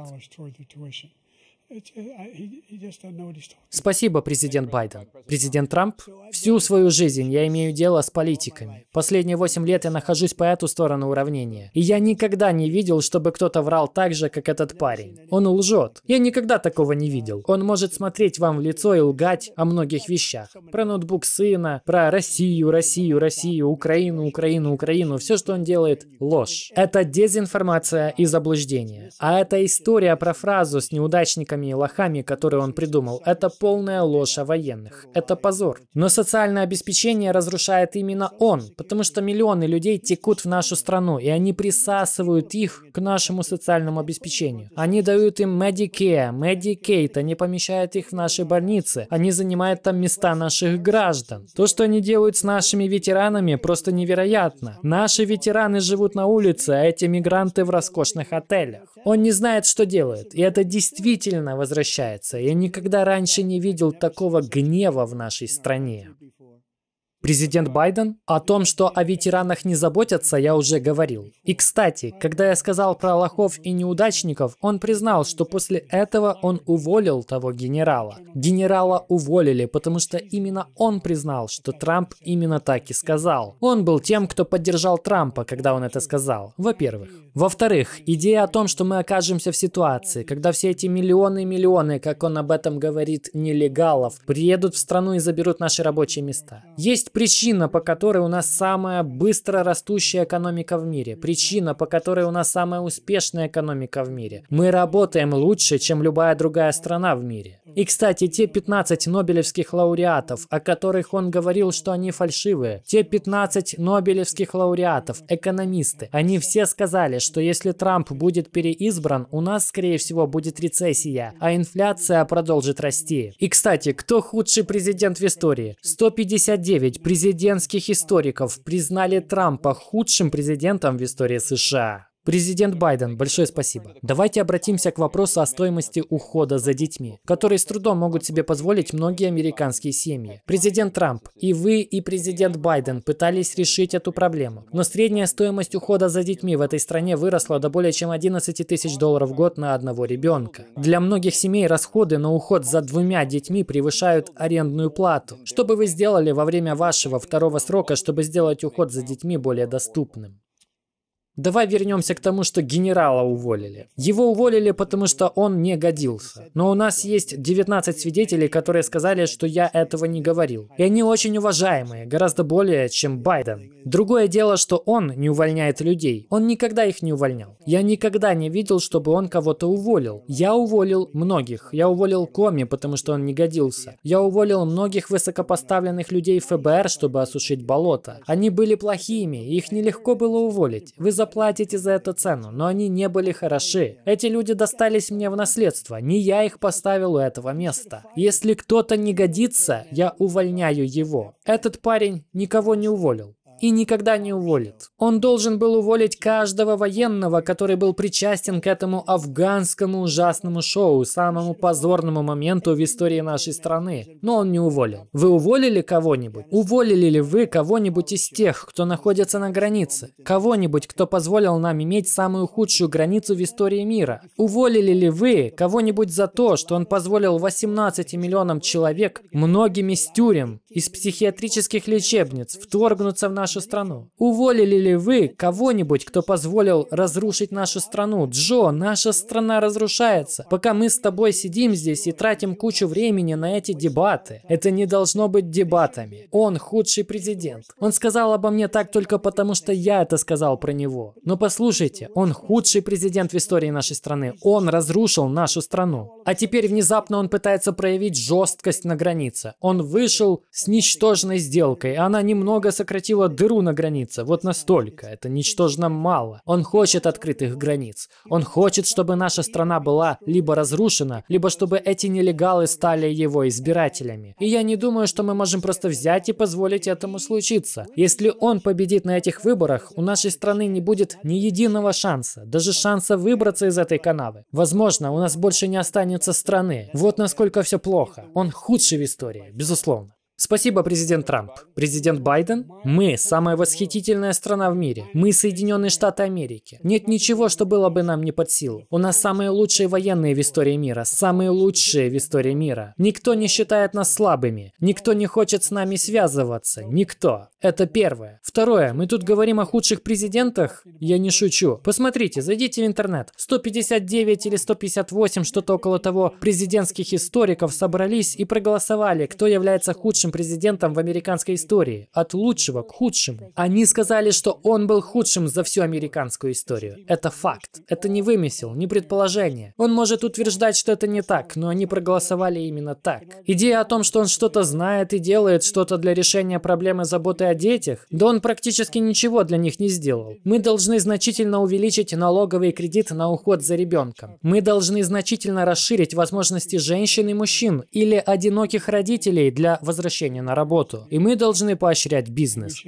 C: Uh,
A: Спасибо, президент Байден. Президент Трамп, всю свою жизнь я имею дело с политиками. Последние восемь лет я нахожусь по эту сторону уравнения. И я никогда не видел, чтобы кто-то врал так же, как этот парень. Он лжет. Я никогда такого не видел. Он может смотреть вам в лицо и лгать о многих вещах. Про ноутбук сына, про Россию, Россию, Россию, Украину, Украину, Украину. Все, что он делает, ложь. Это дезинформация и заблуждение. А эта история про фразу с неудачниками врагами лохами, которые он придумал, это полная ложь о военных. Это позор. Но социальное обеспечение разрушает именно он, потому что миллионы людей текут в нашу страну, и они присасывают их к нашему социальному обеспечению. Они дают им Medicare, Medicaid, они помещают их в наши больницы, они занимают там места наших граждан. То, что они делают с нашими ветеранами, просто невероятно. Наши ветераны живут на улице, а эти мигранты в роскошных отелях. Он не знает, что делает, и это действительно возвращается. Я никогда раньше не видел такого гнева в нашей стране. Президент Байден? О том, что о ветеранах не заботятся, я уже говорил. И, кстати, когда я сказал про лохов и неудачников, он признал, что после этого он уволил того генерала. Генерала уволили, потому что именно он признал, что Трамп именно так и сказал. Он был тем, кто поддержал Трампа, когда он это сказал, во-первых. Во-вторых, идея о том, что мы окажемся в ситуации, когда все эти миллионы и миллионы, как он об этом говорит, нелегалов, приедут в страну и заберут наши рабочие места. Есть причина, по которой у нас самая быстро растущая экономика в мире. Причина, по которой у нас самая успешная экономика в мире. Мы работаем лучше, чем любая другая страна в мире. И, кстати, те 15 нобелевских лауреатов, о которых он говорил, что они фальшивые, те 15 нобелевских лауреатов, экономисты, они все сказали, что если Трамп будет переизбран, у нас, скорее всего, будет рецессия, а инфляция продолжит расти. И, кстати, кто худший президент в истории? 159 президентских историков признали Трампа худшим президентом в истории США. Президент Байден, большое спасибо. Давайте обратимся к вопросу о стоимости ухода за детьми, которые с трудом могут себе позволить многие американские семьи. Президент Трамп, и вы, и президент Байден пытались решить эту проблему. Но средняя стоимость ухода за детьми в этой стране выросла до более чем 11 тысяч долларов в год на одного ребенка. Для многих семей расходы на уход за двумя детьми превышают арендную плату. Что бы вы сделали во время вашего второго срока, чтобы сделать уход за детьми более доступным? Давай вернемся к тому, что генерала уволили. Его уволили, потому что он не годился. Но у нас есть 19 свидетелей, которые сказали, что я этого не говорил. И они очень уважаемые, гораздо более, чем Байден. Другое дело, что он не увольняет людей. Он никогда их не увольнял. Я никогда не видел, чтобы он кого-то уволил. Я уволил многих. Я уволил Коми, потому что он не годился. Я уволил многих высокопоставленных людей ФБР, чтобы осушить болото. Они были плохими, их нелегко было уволить. Вы заплатите за эту цену, но они не были хороши. Эти люди достались мне в наследство, не я их поставил у этого места. Если кто-то не годится, я увольняю его. Этот парень никого не уволил и никогда не уволит. Он должен был уволить каждого военного, который был причастен к этому афганскому ужасному шоу, самому позорному моменту в истории нашей страны. Но он не уволил. Вы уволили кого-нибудь? Уволили ли вы кого-нибудь из тех, кто находится на границе? Кого-нибудь, кто позволил нам иметь самую худшую границу в истории мира? Уволили ли вы кого-нибудь за то, что он позволил 18 миллионам человек, многим из тюрем, из психиатрических лечебниц, вторгнуться в наш нашу страну? Уволили ли вы кого-нибудь, кто позволил разрушить нашу страну? Джо, наша страна разрушается. Пока мы с тобой сидим здесь и тратим кучу времени на эти дебаты. Это не должно быть дебатами. Он худший президент. Он сказал обо мне так только потому, что я это сказал про него. Но послушайте, он худший президент в истории нашей страны. Он разрушил нашу страну. А теперь внезапно он пытается проявить жесткость на границе. Он вышел с ничтожной сделкой. Она немного сократила дыру на границе, вот настолько. Это ничтожно мало. Он хочет открытых границ. Он хочет, чтобы наша страна была либо разрушена, либо чтобы эти нелегалы стали его избирателями. И я не думаю, что мы можем просто взять и позволить этому случиться. Если он победит на этих выборах, у нашей страны не будет ни единого шанса, даже шанса выбраться из этой канавы. Возможно, у нас больше не останется страны. Вот насколько все плохо. Он худший в истории, безусловно. Спасибо, президент Трамп. Президент Байден, мы самая восхитительная страна в мире. Мы Соединенные Штаты Америки. Нет ничего, что было бы нам не под силу. У нас самые лучшие военные в истории мира. Самые лучшие в истории мира. Никто не считает нас слабыми. Никто не хочет с нами связываться. Никто. Это первое. Второе. Мы тут говорим о худших президентах? Я не шучу. Посмотрите, зайдите в интернет. 159 или 158, что-то около того, президентских историков собрались и проголосовали, кто является худшим лучшим президентом в американской истории. От лучшего к худшему. Они сказали, что он был худшим за всю американскую историю. Это факт. Это не вымысел, не предположение. Он может утверждать, что это не так, но они проголосовали именно так. Идея о том, что он что-то знает и делает что-то для решения проблемы заботы о детях, да он практически ничего для них не сделал. Мы должны значительно увеличить налоговый кредит на уход за ребенком. Мы должны значительно расширить возможности женщин и мужчин или одиноких родителей для возвращения возвращения на работу. И мы должны поощрять бизнес.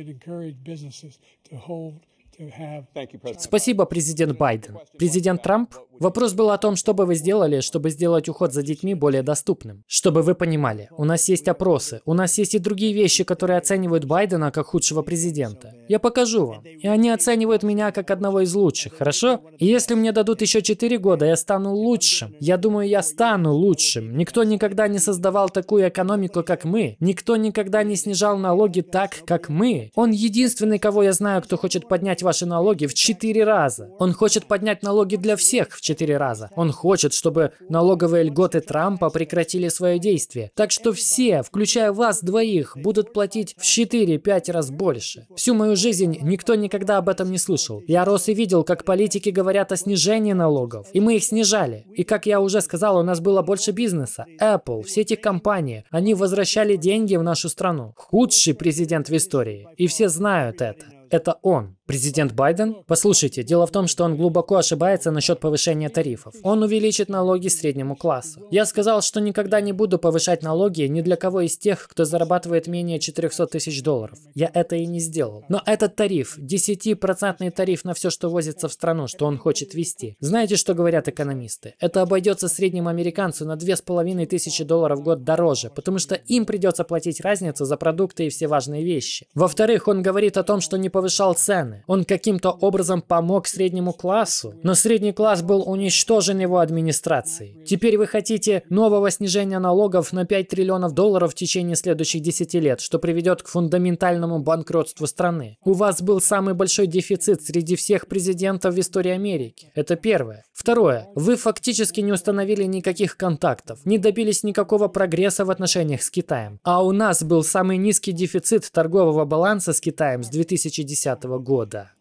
A: Спасибо, президент Байден. Президент Трамп, Вопрос был о том, что бы вы сделали, чтобы сделать уход за детьми более доступным. Чтобы вы понимали, у нас есть опросы, у нас есть и другие вещи, которые оценивают Байдена как худшего президента. Я покажу вам. И они оценивают меня как одного из лучших, хорошо? И если мне дадут еще 4 года, я стану лучшим. Я думаю, я стану лучшим. Никто никогда не создавал такую экономику, как мы. Никто никогда не снижал налоги так, как мы. Он единственный, кого я знаю, кто хочет поднять ваши налоги в 4 раза. Он хочет поднять налоги для всех в четыре раза. Он хочет, чтобы налоговые льготы Трампа прекратили свое действие. Так что все, включая вас двоих, будут платить в 4-5 раз больше. Всю мою жизнь никто никогда об этом не слышал. Я рос и видел, как политики говорят о снижении налогов. И мы их снижали. И как я уже сказал, у нас было больше бизнеса. Apple, все эти компании, они возвращали деньги в нашу страну. Худший президент в истории. И все знают это. Это он. Президент Байден? Послушайте, дело в том, что он глубоко ошибается насчет повышения тарифов. Он увеличит налоги среднему классу. Я сказал, что никогда не буду повышать налоги ни для кого из тех, кто зарабатывает менее 400 тысяч долларов. Я это и не сделал. Но этот тариф, 10% тариф на все, что возится в страну, что он хочет вести. Знаете, что говорят экономисты? Это обойдется среднему американцу на 2500 долларов в год дороже, потому что им придется платить разницу за продукты и все важные вещи. Во-вторых, он говорит о том, что не повышал цены. Украины. Он каким-то образом помог среднему классу, но средний класс был уничтожен его администрацией. Теперь вы хотите нового снижения налогов на 5 триллионов долларов в течение следующих 10 лет, что приведет к фундаментальному банкротству страны. У вас был самый большой дефицит среди всех президентов в истории Америки. Это первое. Второе. Вы фактически не установили никаких контактов, не добились никакого прогресса в отношениях с Китаем. А у нас был самый низкий дефицит торгового баланса с Китаем с 2010 года. That.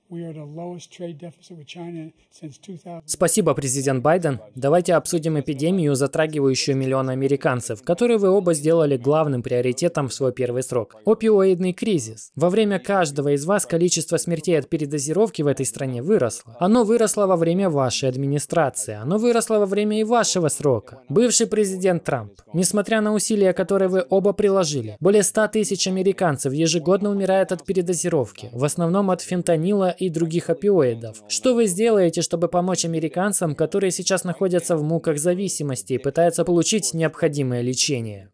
A: Спасибо, президент Байден. Давайте обсудим эпидемию, затрагивающую миллионы американцев, которую вы оба сделали главным приоритетом в свой первый срок. Опиоидный кризис. Во время каждого из вас количество смертей от передозировки в этой стране выросло. Оно выросло во время вашей администрации. Оно выросло во время и вашего срока. Бывший президент Трамп, несмотря на усилия, которые вы оба приложили, более 100 тысяч американцев ежегодно умирает от передозировки, в основном от фентанила и других опиоидов. Что вы сделаете, чтобы помочь американцам, которые сейчас находятся в муках зависимости и пытаются получить необходимое лечение?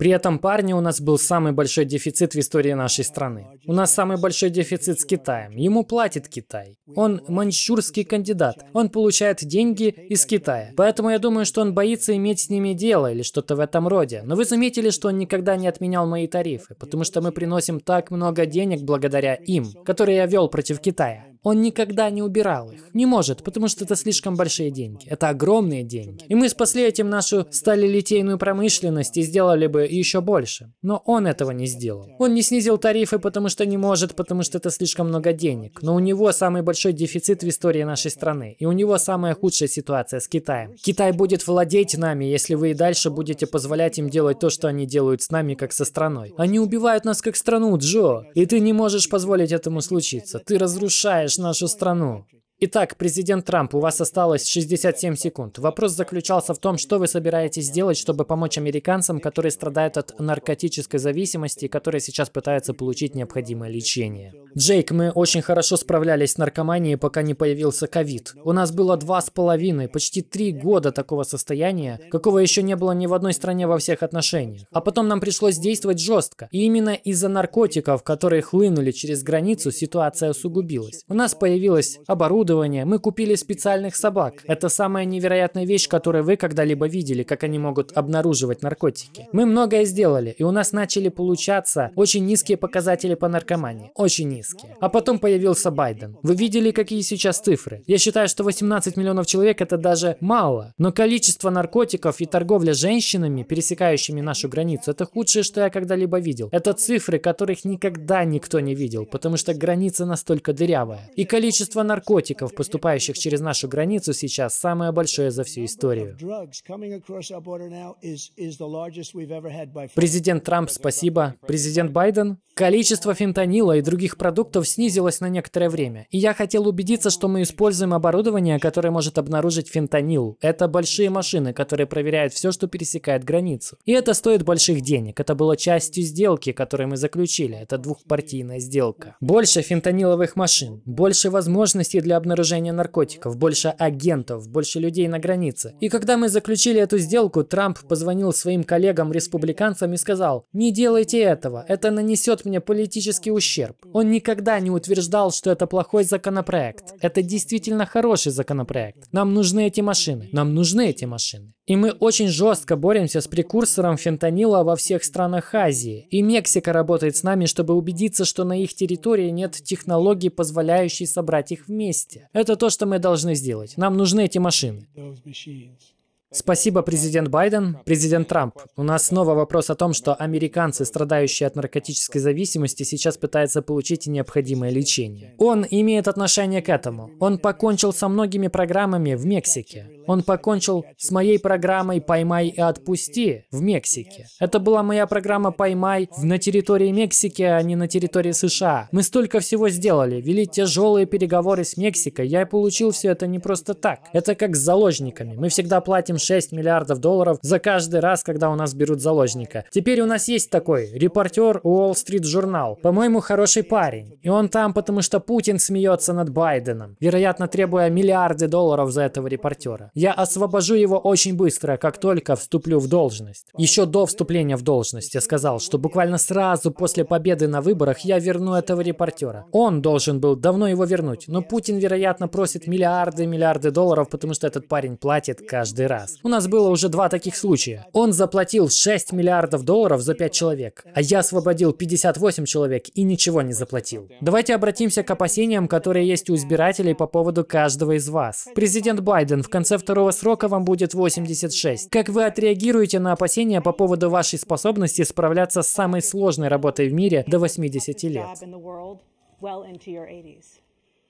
A: При этом, парни, у нас был самый большой дефицит в истории нашей страны. У нас самый большой дефицит с Китаем. Ему платит Китай. Он маньчжурский кандидат. Он получает деньги из Китая. Поэтому я думаю, что он боится иметь с ними дело или что-то в этом роде. Но вы заметили, что он никогда не отменял мои тарифы, потому что мы приносим так много денег благодаря им, которые я вел против Китая. Он никогда не убирал их. Не может, потому что это слишком большие деньги. Это огромные деньги. И мы спасли этим нашу сталилитейную промышленность и сделали бы еще больше. Но он этого не сделал. Он не снизил тарифы, потому что не может, потому что это слишком много денег. Но у него самый большой дефицит в истории нашей страны. И у него самая худшая ситуация с Китаем. Китай будет владеть нами, если вы и дальше будете позволять им делать то, что они делают с нами, как со страной. Они убивают нас как страну, Джо. И ты не можешь позволить этому случиться. Ты разрушаешь знаешь нашу страну. Итак, президент Трамп, у вас осталось 67 секунд. Вопрос заключался в том, что вы собираетесь сделать, чтобы помочь американцам, которые страдают от наркотической зависимости и которые сейчас пытаются получить необходимое лечение. Джейк, мы очень хорошо справлялись с наркоманией, пока не появился ковид. У нас было два с половиной, почти три года такого состояния, какого еще не было ни в одной стране во всех отношениях. А потом нам пришлось действовать жестко. И именно из-за наркотиков, которые хлынули через границу, ситуация усугубилась. У нас появилось оборудование, оборудование, мы купили специальных собак. Это самая невероятная вещь, которую вы когда-либо видели, как они могут обнаруживать наркотики. Мы многое сделали, и у нас начали получаться очень низкие показатели по наркомании. Очень низкие. А потом появился Байден. Вы видели, какие сейчас цифры? Я считаю, что 18 миллионов человек это даже мало. Но количество наркотиков и торговля женщинами, пересекающими нашу границу, это худшее, что я когда-либо видел. Это цифры, которых никогда никто не видел, потому что граница настолько дырявая. И количество наркотиков наркотиков, поступающих через нашу границу сейчас, самое большое за всю историю. Президент Трамп, спасибо. Президент Байден, количество фентанила и других продуктов снизилось на некоторое время. И я хотел убедиться, что мы используем оборудование, которое может обнаружить фентанил. Это большие машины, которые проверяют все, что пересекает границу. И это стоит больших денег. Это было частью сделки, которую мы заключили. Это двухпартийная сделка. Больше фентаниловых машин, больше возможностей для обнаружения обнаружения наркотиков, больше агентов, больше людей на границе. И когда мы заключили эту сделку, Трамп позвонил своим коллегам-республиканцам и сказал, не делайте этого, это нанесет мне политический ущерб. Он никогда не утверждал, что это плохой законопроект. Это действительно хороший законопроект. Нам нужны эти машины. Нам нужны эти машины. И мы очень жестко боремся с прекурсором фентанила во всех странах Азии. И Мексика работает с нами, чтобы убедиться, что на их территории нет технологий, позволяющей собрать их вместе. Это то, что мы должны сделать. Нам нужны эти машины. Спасибо, президент Байден, президент Трамп. У нас снова вопрос о том, что американцы, страдающие от наркотической зависимости, сейчас пытаются получить необходимое лечение. Он имеет отношение к этому. Он покончил со многими программами в Мексике. Он покончил с моей программой «Поймай и отпусти» в Мексике. Это была моя программа «Поймай» на территории Мексики, а не на территории США. Мы столько всего сделали, вели тяжелые переговоры с Мексикой. Я получил все это не просто так. Это как с заложниками. Мы всегда платим 6 миллиардов долларов за каждый раз, когда у нас берут заложника. Теперь у нас есть такой, репортер Уолл-стрит журнал. По-моему, хороший парень. И он там, потому что Путин смеется над Байденом, вероятно, требуя миллиарды долларов за этого репортера. Я освобожу его очень быстро, как только вступлю в должность. Еще до вступления в должность я сказал, что буквально сразу после победы на выборах я верну этого репортера. Он должен был давно его вернуть, но Путин, вероятно, просит миллиарды и миллиарды долларов, потому что этот парень платит каждый раз нас. У нас было уже два таких случая. Он заплатил 6 миллиардов долларов за 5 человек, а я освободил 58 человек и ничего не заплатил. Давайте обратимся к опасениям, которые есть у избирателей по поводу каждого из вас. Президент Байден, в конце второго срока вам будет 86. Как вы отреагируете на опасения по поводу вашей способности справляться с самой сложной работой в мире до 80 лет?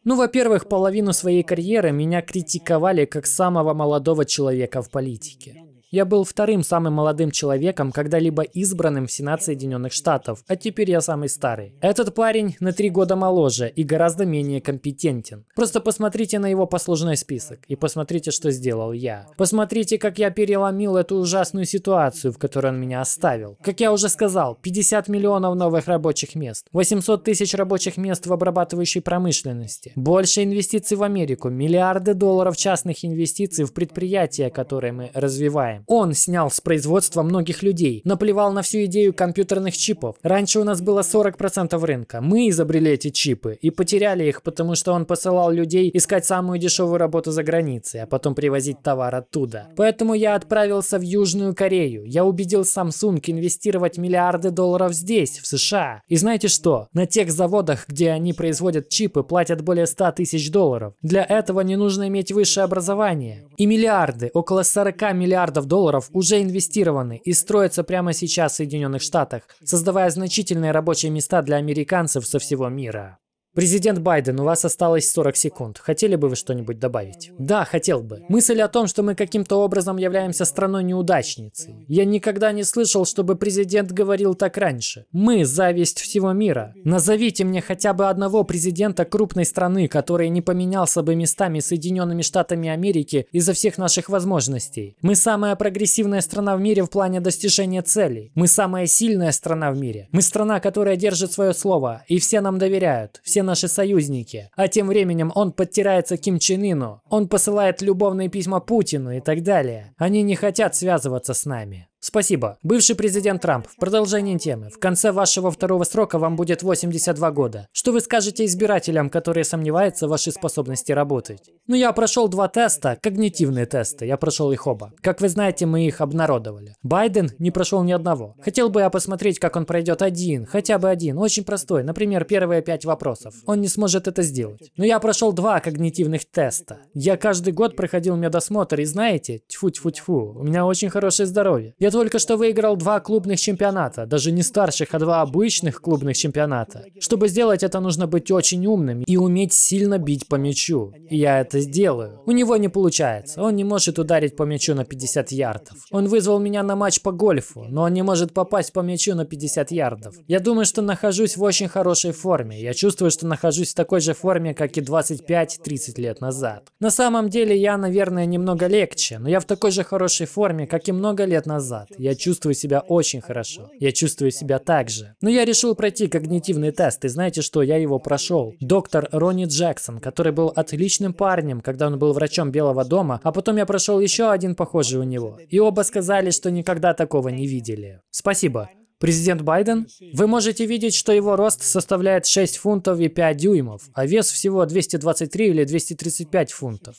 A: Ну, во-первых, половину своей карьеры меня критиковали как самого молодого человека в политике. Я был вторым самым молодым человеком, когда-либо избранным в Сенат Соединенных Штатов, а теперь я самый старый. Этот парень на три года моложе и гораздо менее компетентен. Просто посмотрите на его послужной список и посмотрите, что сделал я. Посмотрите, как я переломил эту ужасную ситуацию, в которой он меня оставил. Как я уже сказал, 50 миллионов новых рабочих мест, 800 тысяч рабочих мест в обрабатывающей промышленности, больше инвестиций в Америку, миллиарды долларов частных инвестиций в предприятия, которые мы развиваем он снял с производства многих людей, наплевал на всю идею компьютерных чипов. Раньше у нас было 40% рынка. Мы изобрели эти чипы и потеряли их, потому что он посылал людей искать самую дешевую работу за границей, а потом привозить товар оттуда. Поэтому я отправился в Южную Корею. Я убедил Samsung инвестировать миллиарды долларов здесь, в США. И знаете что? На тех заводах, где они производят чипы, платят более 100 тысяч долларов. Для этого не нужно иметь высшее образование. И миллиарды, около 40 миллиардов долларов уже инвестированы и строятся прямо сейчас в Соединенных Штатах, создавая значительные рабочие места для американцев со всего мира. Президент Байден, у вас осталось 40 секунд. Хотели бы вы что-нибудь добавить? Да, хотел бы. Мысль о том, что мы каким-то образом являемся страной-неудачницей. Я никогда не слышал, чтобы президент говорил так раньше. Мы – зависть всего мира. Назовите мне хотя бы одного президента крупной страны, который не поменялся бы местами с Соединенными Штатами Америки из-за всех наших возможностей. Мы самая прогрессивная страна в мире в плане достижения целей. Мы самая сильная страна в мире. Мы страна, которая держит свое слово, и все нам доверяют. Все все наши союзники. А тем временем он подтирается Ким Чен Ину, он посылает любовные письма Путину и так далее. Они не хотят связываться с нами. Спасибо. Бывший президент Трамп, в продолжении темы. В конце вашего второго срока вам будет 82 года. Что вы скажете избирателям, которые сомневаются в вашей способности работать? Ну, я прошел два теста, когнитивные тесты, я прошел их оба. Как вы знаете, мы их обнародовали. Байден не прошел ни одного. Хотел бы я посмотреть, как он пройдет один, хотя бы один, очень простой, например, первые пять вопросов. Он не сможет это сделать. Но я прошел два когнитивных теста. Я каждый год проходил медосмотр, и знаете, тьфу-тьфу-тьфу, у меня очень хорошее здоровье. Я только что выиграл два клубных чемпионата, даже не старших, а два обычных клубных чемпионата. Чтобы сделать это, нужно быть очень умным и уметь сильно бить по мячу. И я это сделаю. У него не получается. Он не может ударить по мячу на 50 ярдов. Он вызвал меня на матч по гольфу, но он не может попасть по мячу на 50 ярдов. Я думаю, что нахожусь в очень хорошей форме. Я чувствую, что нахожусь в такой же форме, как и 25-30 лет назад. На самом деле я, наверное, немного легче, но я в такой же хорошей форме, как и много лет назад рад. Я чувствую себя очень хорошо. Я чувствую себя так же. Но я решил пройти когнитивный тест, и знаете что, я его прошел. Доктор Ронни Джексон, который был отличным парнем, когда он был врачом Белого дома, а потом я прошел еще один похожий у него. И оба сказали, что никогда такого не видели. Спасибо. Президент Байден, вы можете видеть, что его рост составляет 6 фунтов и 5 дюймов, а вес всего 223 или 235 фунтов.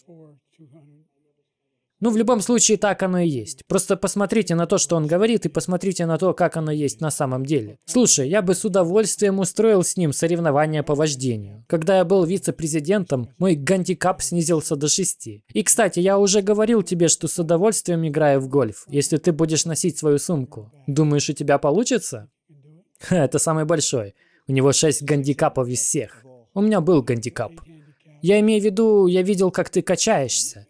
A: Ну, в любом случае, так оно и есть. Просто посмотрите на то, что он говорит, и посмотрите на то, как оно есть на самом деле. Слушай, я бы с удовольствием устроил с ним соревнования по вождению. Когда я был вице-президентом, мой гандикап снизился до 6. И, кстати, я уже говорил тебе, что с удовольствием играю в гольф, если ты будешь носить свою сумку. Думаешь, у тебя получится? Ха, это самый большой. У него 6 гандикапов из всех. У меня был гандикап. Я имею в виду, я видел, как ты качаешься.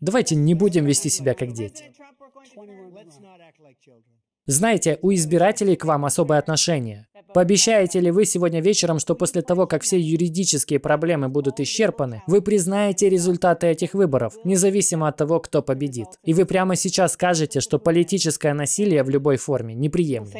A: Давайте не будем вести себя как дети. Знаете, у избирателей к вам особое отношение. Пообещаете ли вы сегодня вечером, что после того, как все юридические проблемы будут исчерпаны, вы признаете результаты этих выборов, независимо от того, кто победит? И вы прямо сейчас скажете, что политическое насилие в любой форме неприемлемо.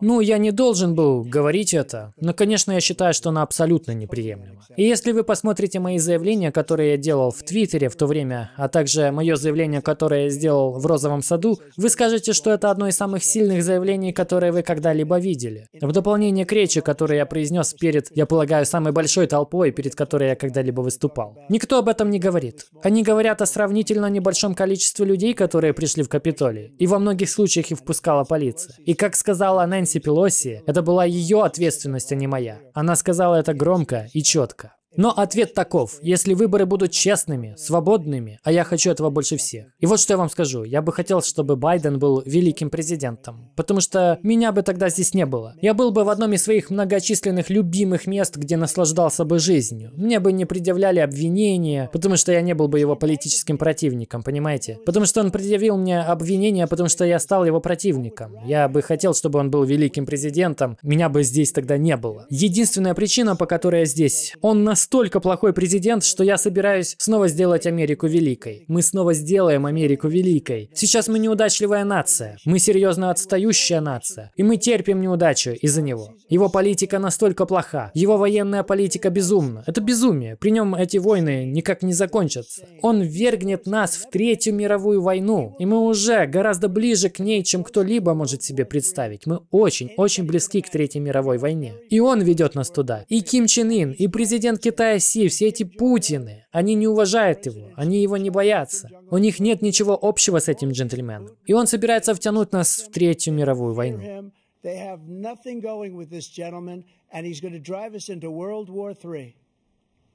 A: Ну, я не должен был говорить это, но, конечно, я считаю, что она абсолютно неприемлема. И если вы посмотрите мои заявления, которые я делал в Твиттере в то время, а также мое заявление, которое я сделал в Розовом саду, вы скажете, что это одно из самых сильных заявлений, которые вы когда-либо видели. В дополнение к речи, которую я произнес перед, я полагаю, самой большой толпой, перед которой я когда-либо выступал. Никто об этом не говорит. Они говорят о сравнительно небольшом количестве людей, которые пришли в Капитолий, и во многих случаях их впускала полиция. И как как сказала Нэнси Пелоси, это была ее ответственность, а не моя. Она сказала это громко и четко. Но ответ таков. Если выборы будут честными, свободными, а я хочу этого больше всех. И вот что я вам скажу. Я бы хотел, чтобы Байден был великим президентом. Потому что меня бы тогда здесь не было. Я был бы в одном из своих многочисленных любимых мест, где наслаждался бы жизнью. Мне бы не предъявляли обвинения, потому что я не был бы его политическим противником, понимаете? Потому что он предъявил мне обвинения, потому что я стал его противником. Я бы хотел, чтобы он был великим президентом. Меня бы здесь тогда не было. Единственная причина, по которой я здесь, он нас настолько плохой президент, что я собираюсь снова сделать Америку великой. Мы снова сделаем Америку великой. Сейчас мы неудачливая нация. Мы серьезно отстающая нация. И мы терпим неудачу из-за него. Его политика настолько плоха. Его военная политика безумна. Это безумие. При нем эти войны никак не закончатся. Он вергнет нас в Третью мировую войну. И мы уже гораздо ближе к ней, чем кто-либо может себе представить. Мы очень, очень близки к Третьей мировой войне. И он ведет нас туда. И Ким Чен Ин, и президент Ким Китая Си, все эти Путины, они не уважают его, они его не боятся. У них нет ничего общего с этим джентльменом. И он собирается втянуть нас в Третью мировую войну.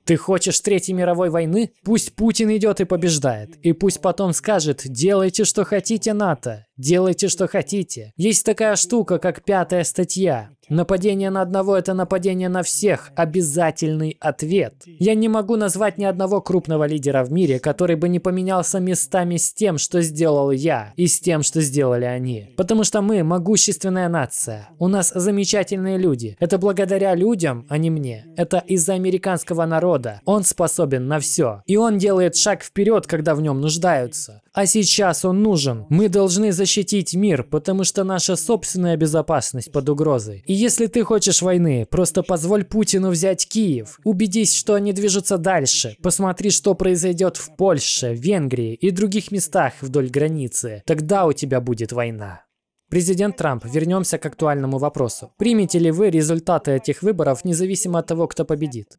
A: Ты хочешь Третьей мировой войны? Пусть Путин идет и побеждает. И пусть потом скажет, делайте, что хотите, НАТО. Делайте, что хотите. Есть такая штука, как пятая статья. Нападение на одного – это нападение на всех. Обязательный ответ. Я не могу назвать ни одного крупного лидера в мире, который бы не поменялся местами с тем, что сделал я, и с тем, что сделали они. Потому что мы – могущественная нация. У нас замечательные люди. Это благодаря людям, а не мне. Это из-за американского народа. Он способен на все. И он делает шаг вперед, когда в нем нуждаются а сейчас он нужен. Мы должны защитить мир, потому что наша собственная безопасность под угрозой. И если ты хочешь войны, просто позволь Путину взять Киев. Убедись, что они движутся дальше. Посмотри, что произойдет в Польше, Венгрии и других местах вдоль границы. Тогда у тебя будет война. Президент Трамп, вернемся к актуальному вопросу. Примете ли вы результаты этих выборов, независимо от того, кто победит?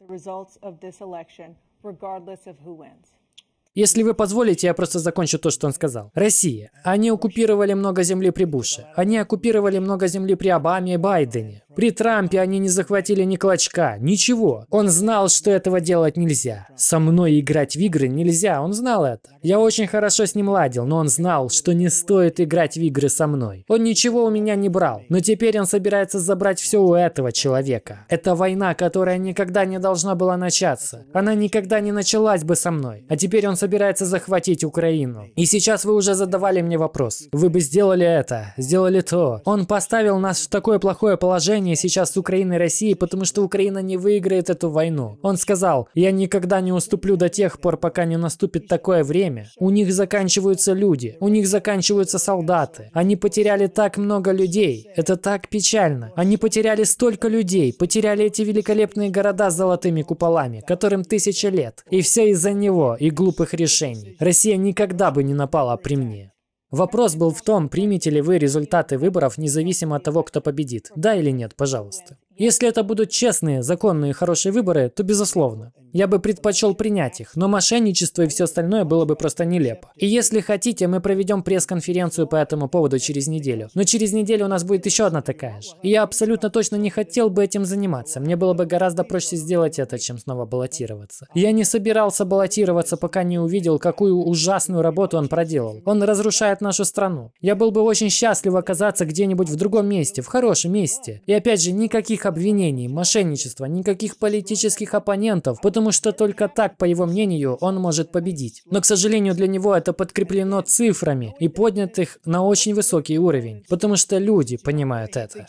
A: Если вы позволите, я просто закончу то, что он сказал. Россия. Они оккупировали много земли при Буше. Они оккупировали много земли при Обаме и Байдене. При Трампе они не захватили ни клочка, ничего. Он знал, что этого делать нельзя. Со мной играть в игры нельзя, он знал это. Я очень хорошо с ним ладил, но он знал, что не стоит играть в игры со мной. Он ничего у меня не брал, но теперь он собирается забрать все у этого человека. Это война, которая никогда не должна была начаться. Она никогда не началась бы со мной. А теперь он собирается захватить Украину. И сейчас вы уже задавали мне вопрос. Вы бы сделали это, сделали то. Он поставил нас в такое плохое положение, отношения сейчас с Украиной и Россией, потому что Украина не выиграет эту войну. Он сказал, я никогда не уступлю до тех пор, пока не наступит такое время. У них заканчиваются люди, у них заканчиваются солдаты. Они потеряли так много людей. Это так печально. Они потеряли столько людей, потеряли эти великолепные города с золотыми куполами, которым тысяча лет. И все из-за него и глупых решений. Россия никогда бы не напала при мне. Вопрос был в том, примете ли вы результаты выборов независимо от того, кто победит. Да или нет, пожалуйста. Если это будут честные, законные, хорошие выборы, то безусловно. Я бы предпочел принять их, но мошенничество и все остальное было бы просто нелепо. И если хотите, мы проведем пресс-конференцию по этому поводу через неделю. Но через неделю у нас будет еще одна такая же. И я абсолютно точно не хотел бы этим заниматься. Мне было бы гораздо проще сделать это, чем снова баллотироваться. Я не собирался баллотироваться, пока не увидел, какую ужасную работу он проделал. Он разрушает нашу страну. Я был бы очень счастлив оказаться где-нибудь в другом месте, в хорошем месте. И опять же, никаких обвинений, мошенничества, никаких политических оппонентов, потому что только так, по его мнению, он может победить. Но, к сожалению, для него это подкреплено цифрами и поднятых на очень высокий уровень, потому что люди понимают это.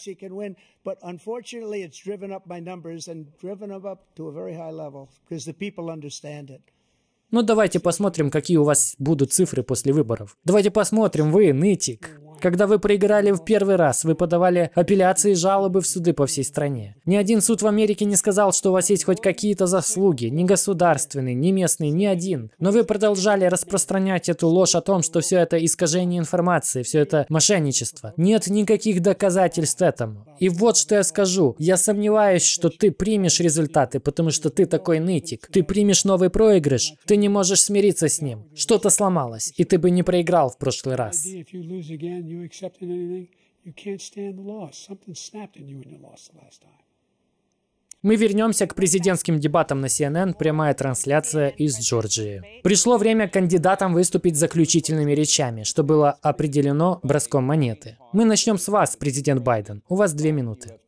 A: Ну давайте посмотрим, какие у вас будут цифры после выборов. Давайте посмотрим, вы нытик. Когда вы проиграли в первый раз, вы подавали апелляции и жалобы в суды по всей стране. Ни один суд в Америке не сказал, что у вас есть хоть какие-то заслуги, ни государственный, ни местный, ни один. Но вы продолжали распространять эту ложь о том, что все это искажение информации, все это мошенничество. Нет никаких доказательств этому. И вот что я скажу. Я сомневаюсь, что ты примешь результаты, потому что ты такой нытик. Ты примешь новый проигрыш, ты не можешь смириться с ним. Что-то сломалось, и ты бы не проиграл в прошлый раз
C: and you accepted anything, you can't stand the loss. Something snapped in you when you lost the last time.
A: Мы вернемся к президентским дебатам на CNN, прямая трансляция из Джорджии. Пришло время кандидатам выступить заключительными речами, что было определено броском монеты. Мы начнем с вас, президент Байден. У вас две минуты.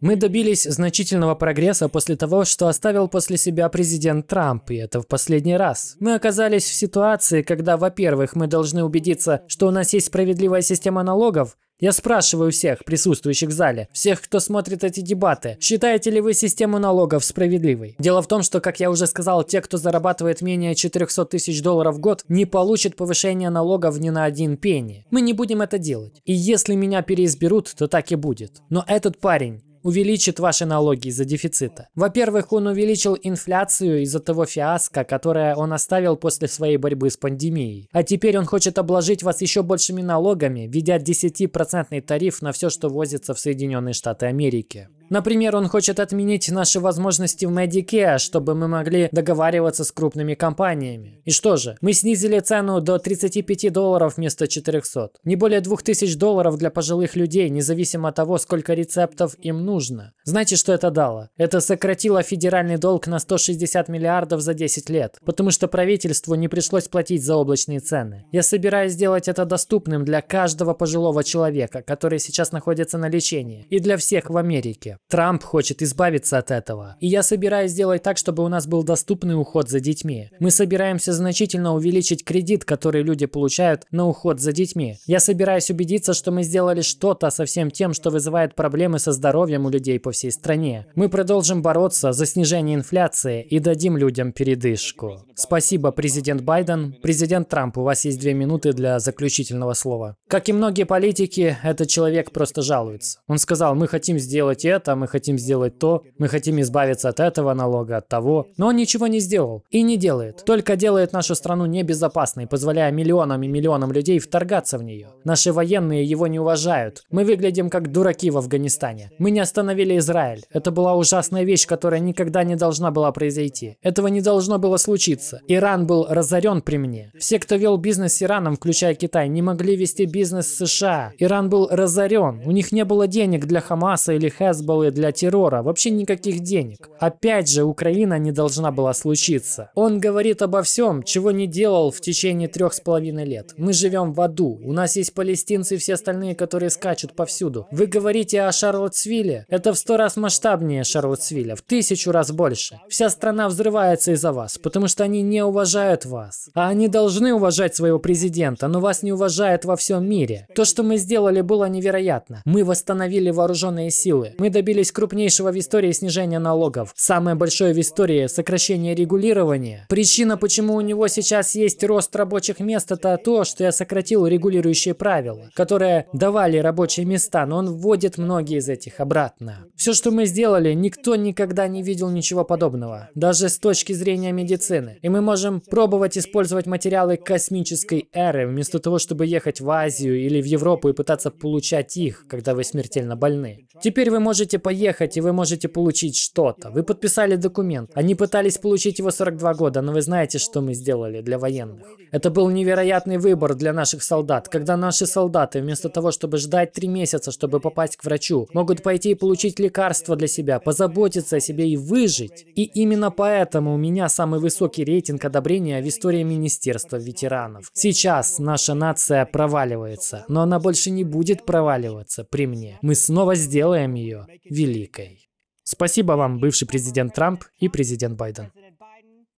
A: Мы добились значительного прогресса после того, что оставил после себя президент Трамп, и это в последний раз. Мы оказались в ситуации, когда, во-первых, мы должны убедиться, что у нас есть справедливая система налогов, я спрашиваю всех присутствующих в зале, всех, кто смотрит эти дебаты, считаете ли вы систему налогов справедливой? Дело в том, что, как я уже сказал, те, кто зарабатывает менее 400 тысяч долларов в год, не получат повышения налогов ни на один пенни. Мы не будем это делать. И если меня переизберут, то так и будет. Но этот парень увеличит ваши налоги из-за дефицита. Во-первых, он увеличил инфляцию из-за того фиаско, которое он оставил после своей борьбы с пандемией. А теперь он хочет обложить вас еще большими налогами, введя 10% тариф на все, что возится в Соединенные Штаты Америки. Например, он хочет отменить наши возможности в Medicare, чтобы мы могли договариваться с крупными компаниями. И что же, мы снизили цену до 35 долларов вместо 400. Не более 2000 долларов для пожилых людей, независимо от того, сколько рецептов им нужно. Знаете, что это дало? Это сократило федеральный долг на 160 миллиардов за 10 лет, потому что правительству не пришлось платить за облачные цены. Я собираюсь сделать это доступным для каждого пожилого человека, который сейчас находится на лечении, и для всех в Америке. Трамп хочет избавиться от этого. И я собираюсь сделать так, чтобы у нас был доступный уход за детьми. Мы собираемся значительно увеличить кредит, который люди получают на уход за детьми. Я собираюсь убедиться, что мы сделали что-то со всем тем, что вызывает проблемы со здоровьем у людей по всей стране. Мы продолжим бороться за снижение инфляции и дадим людям передышку. Спасибо, президент Байден. Президент Трамп, у вас есть две минуты для заключительного слова. Как и многие политики, этот человек просто жалуется. Он сказал, мы хотим сделать это, это, мы хотим сделать то, мы хотим избавиться от этого налога, от того. Но он ничего не сделал и не делает. Только делает нашу страну небезопасной, позволяя миллионам и миллионам людей вторгаться в нее. Наши военные его не уважают. Мы выглядим как дураки в Афганистане. Мы не остановили Израиль. Это была ужасная вещь, которая никогда не должна была произойти. Этого не должно было случиться. Иран был разорен при мне. Все, кто вел бизнес с Ираном, включая Китай, не могли вести бизнес с США. Иран был разорен. У них не было денег для Хамаса или Хезболла каникулы для террора, вообще никаких денег. Опять же, Украина не должна была случиться. Он говорит обо всем, чего не делал в течение трех с половиной лет. Мы живем в аду, у нас есть палестинцы и все остальные, которые скачут повсюду. Вы говорите о Шарлотсвилле? Это в сто раз масштабнее Шарлотсвилля, в тысячу раз больше. Вся страна взрывается из-за вас, потому что они не уважают вас. А они должны уважать своего президента, но вас не уважают во всем мире. То, что мы сделали, было невероятно. Мы восстановили вооруженные силы. Мы добились добились крупнейшего в истории снижения налогов. Самое большое в истории сокращение регулирования. Причина, почему у него сейчас есть рост рабочих мест, это то, что я сократил регулирующие правила, которые давали рабочие места, но он вводит многие из этих обратно. Все, что мы сделали, никто никогда не видел ничего подобного, даже с точки зрения медицины. И мы можем пробовать использовать материалы космической эры, вместо того, чтобы ехать в Азию или в Европу и пытаться получать их, когда вы смертельно больны. Теперь вы можете можете поехать, и вы можете получить что-то. Вы подписали документ. Они пытались получить его 42 года, но вы знаете, что мы сделали для военных. Это был невероятный выбор для наших солдат, когда наши солдаты, вместо того, чтобы ждать три месяца, чтобы попасть к врачу, могут пойти и получить лекарства для себя, позаботиться о себе и выжить. И именно поэтому у меня самый высокий рейтинг одобрения в истории Министерства ветеранов. Сейчас наша нация проваливается, но она больше не будет проваливаться при мне. Мы снова сделаем ее великой. Спасибо вам, бывший президент Трамп и президент Байден.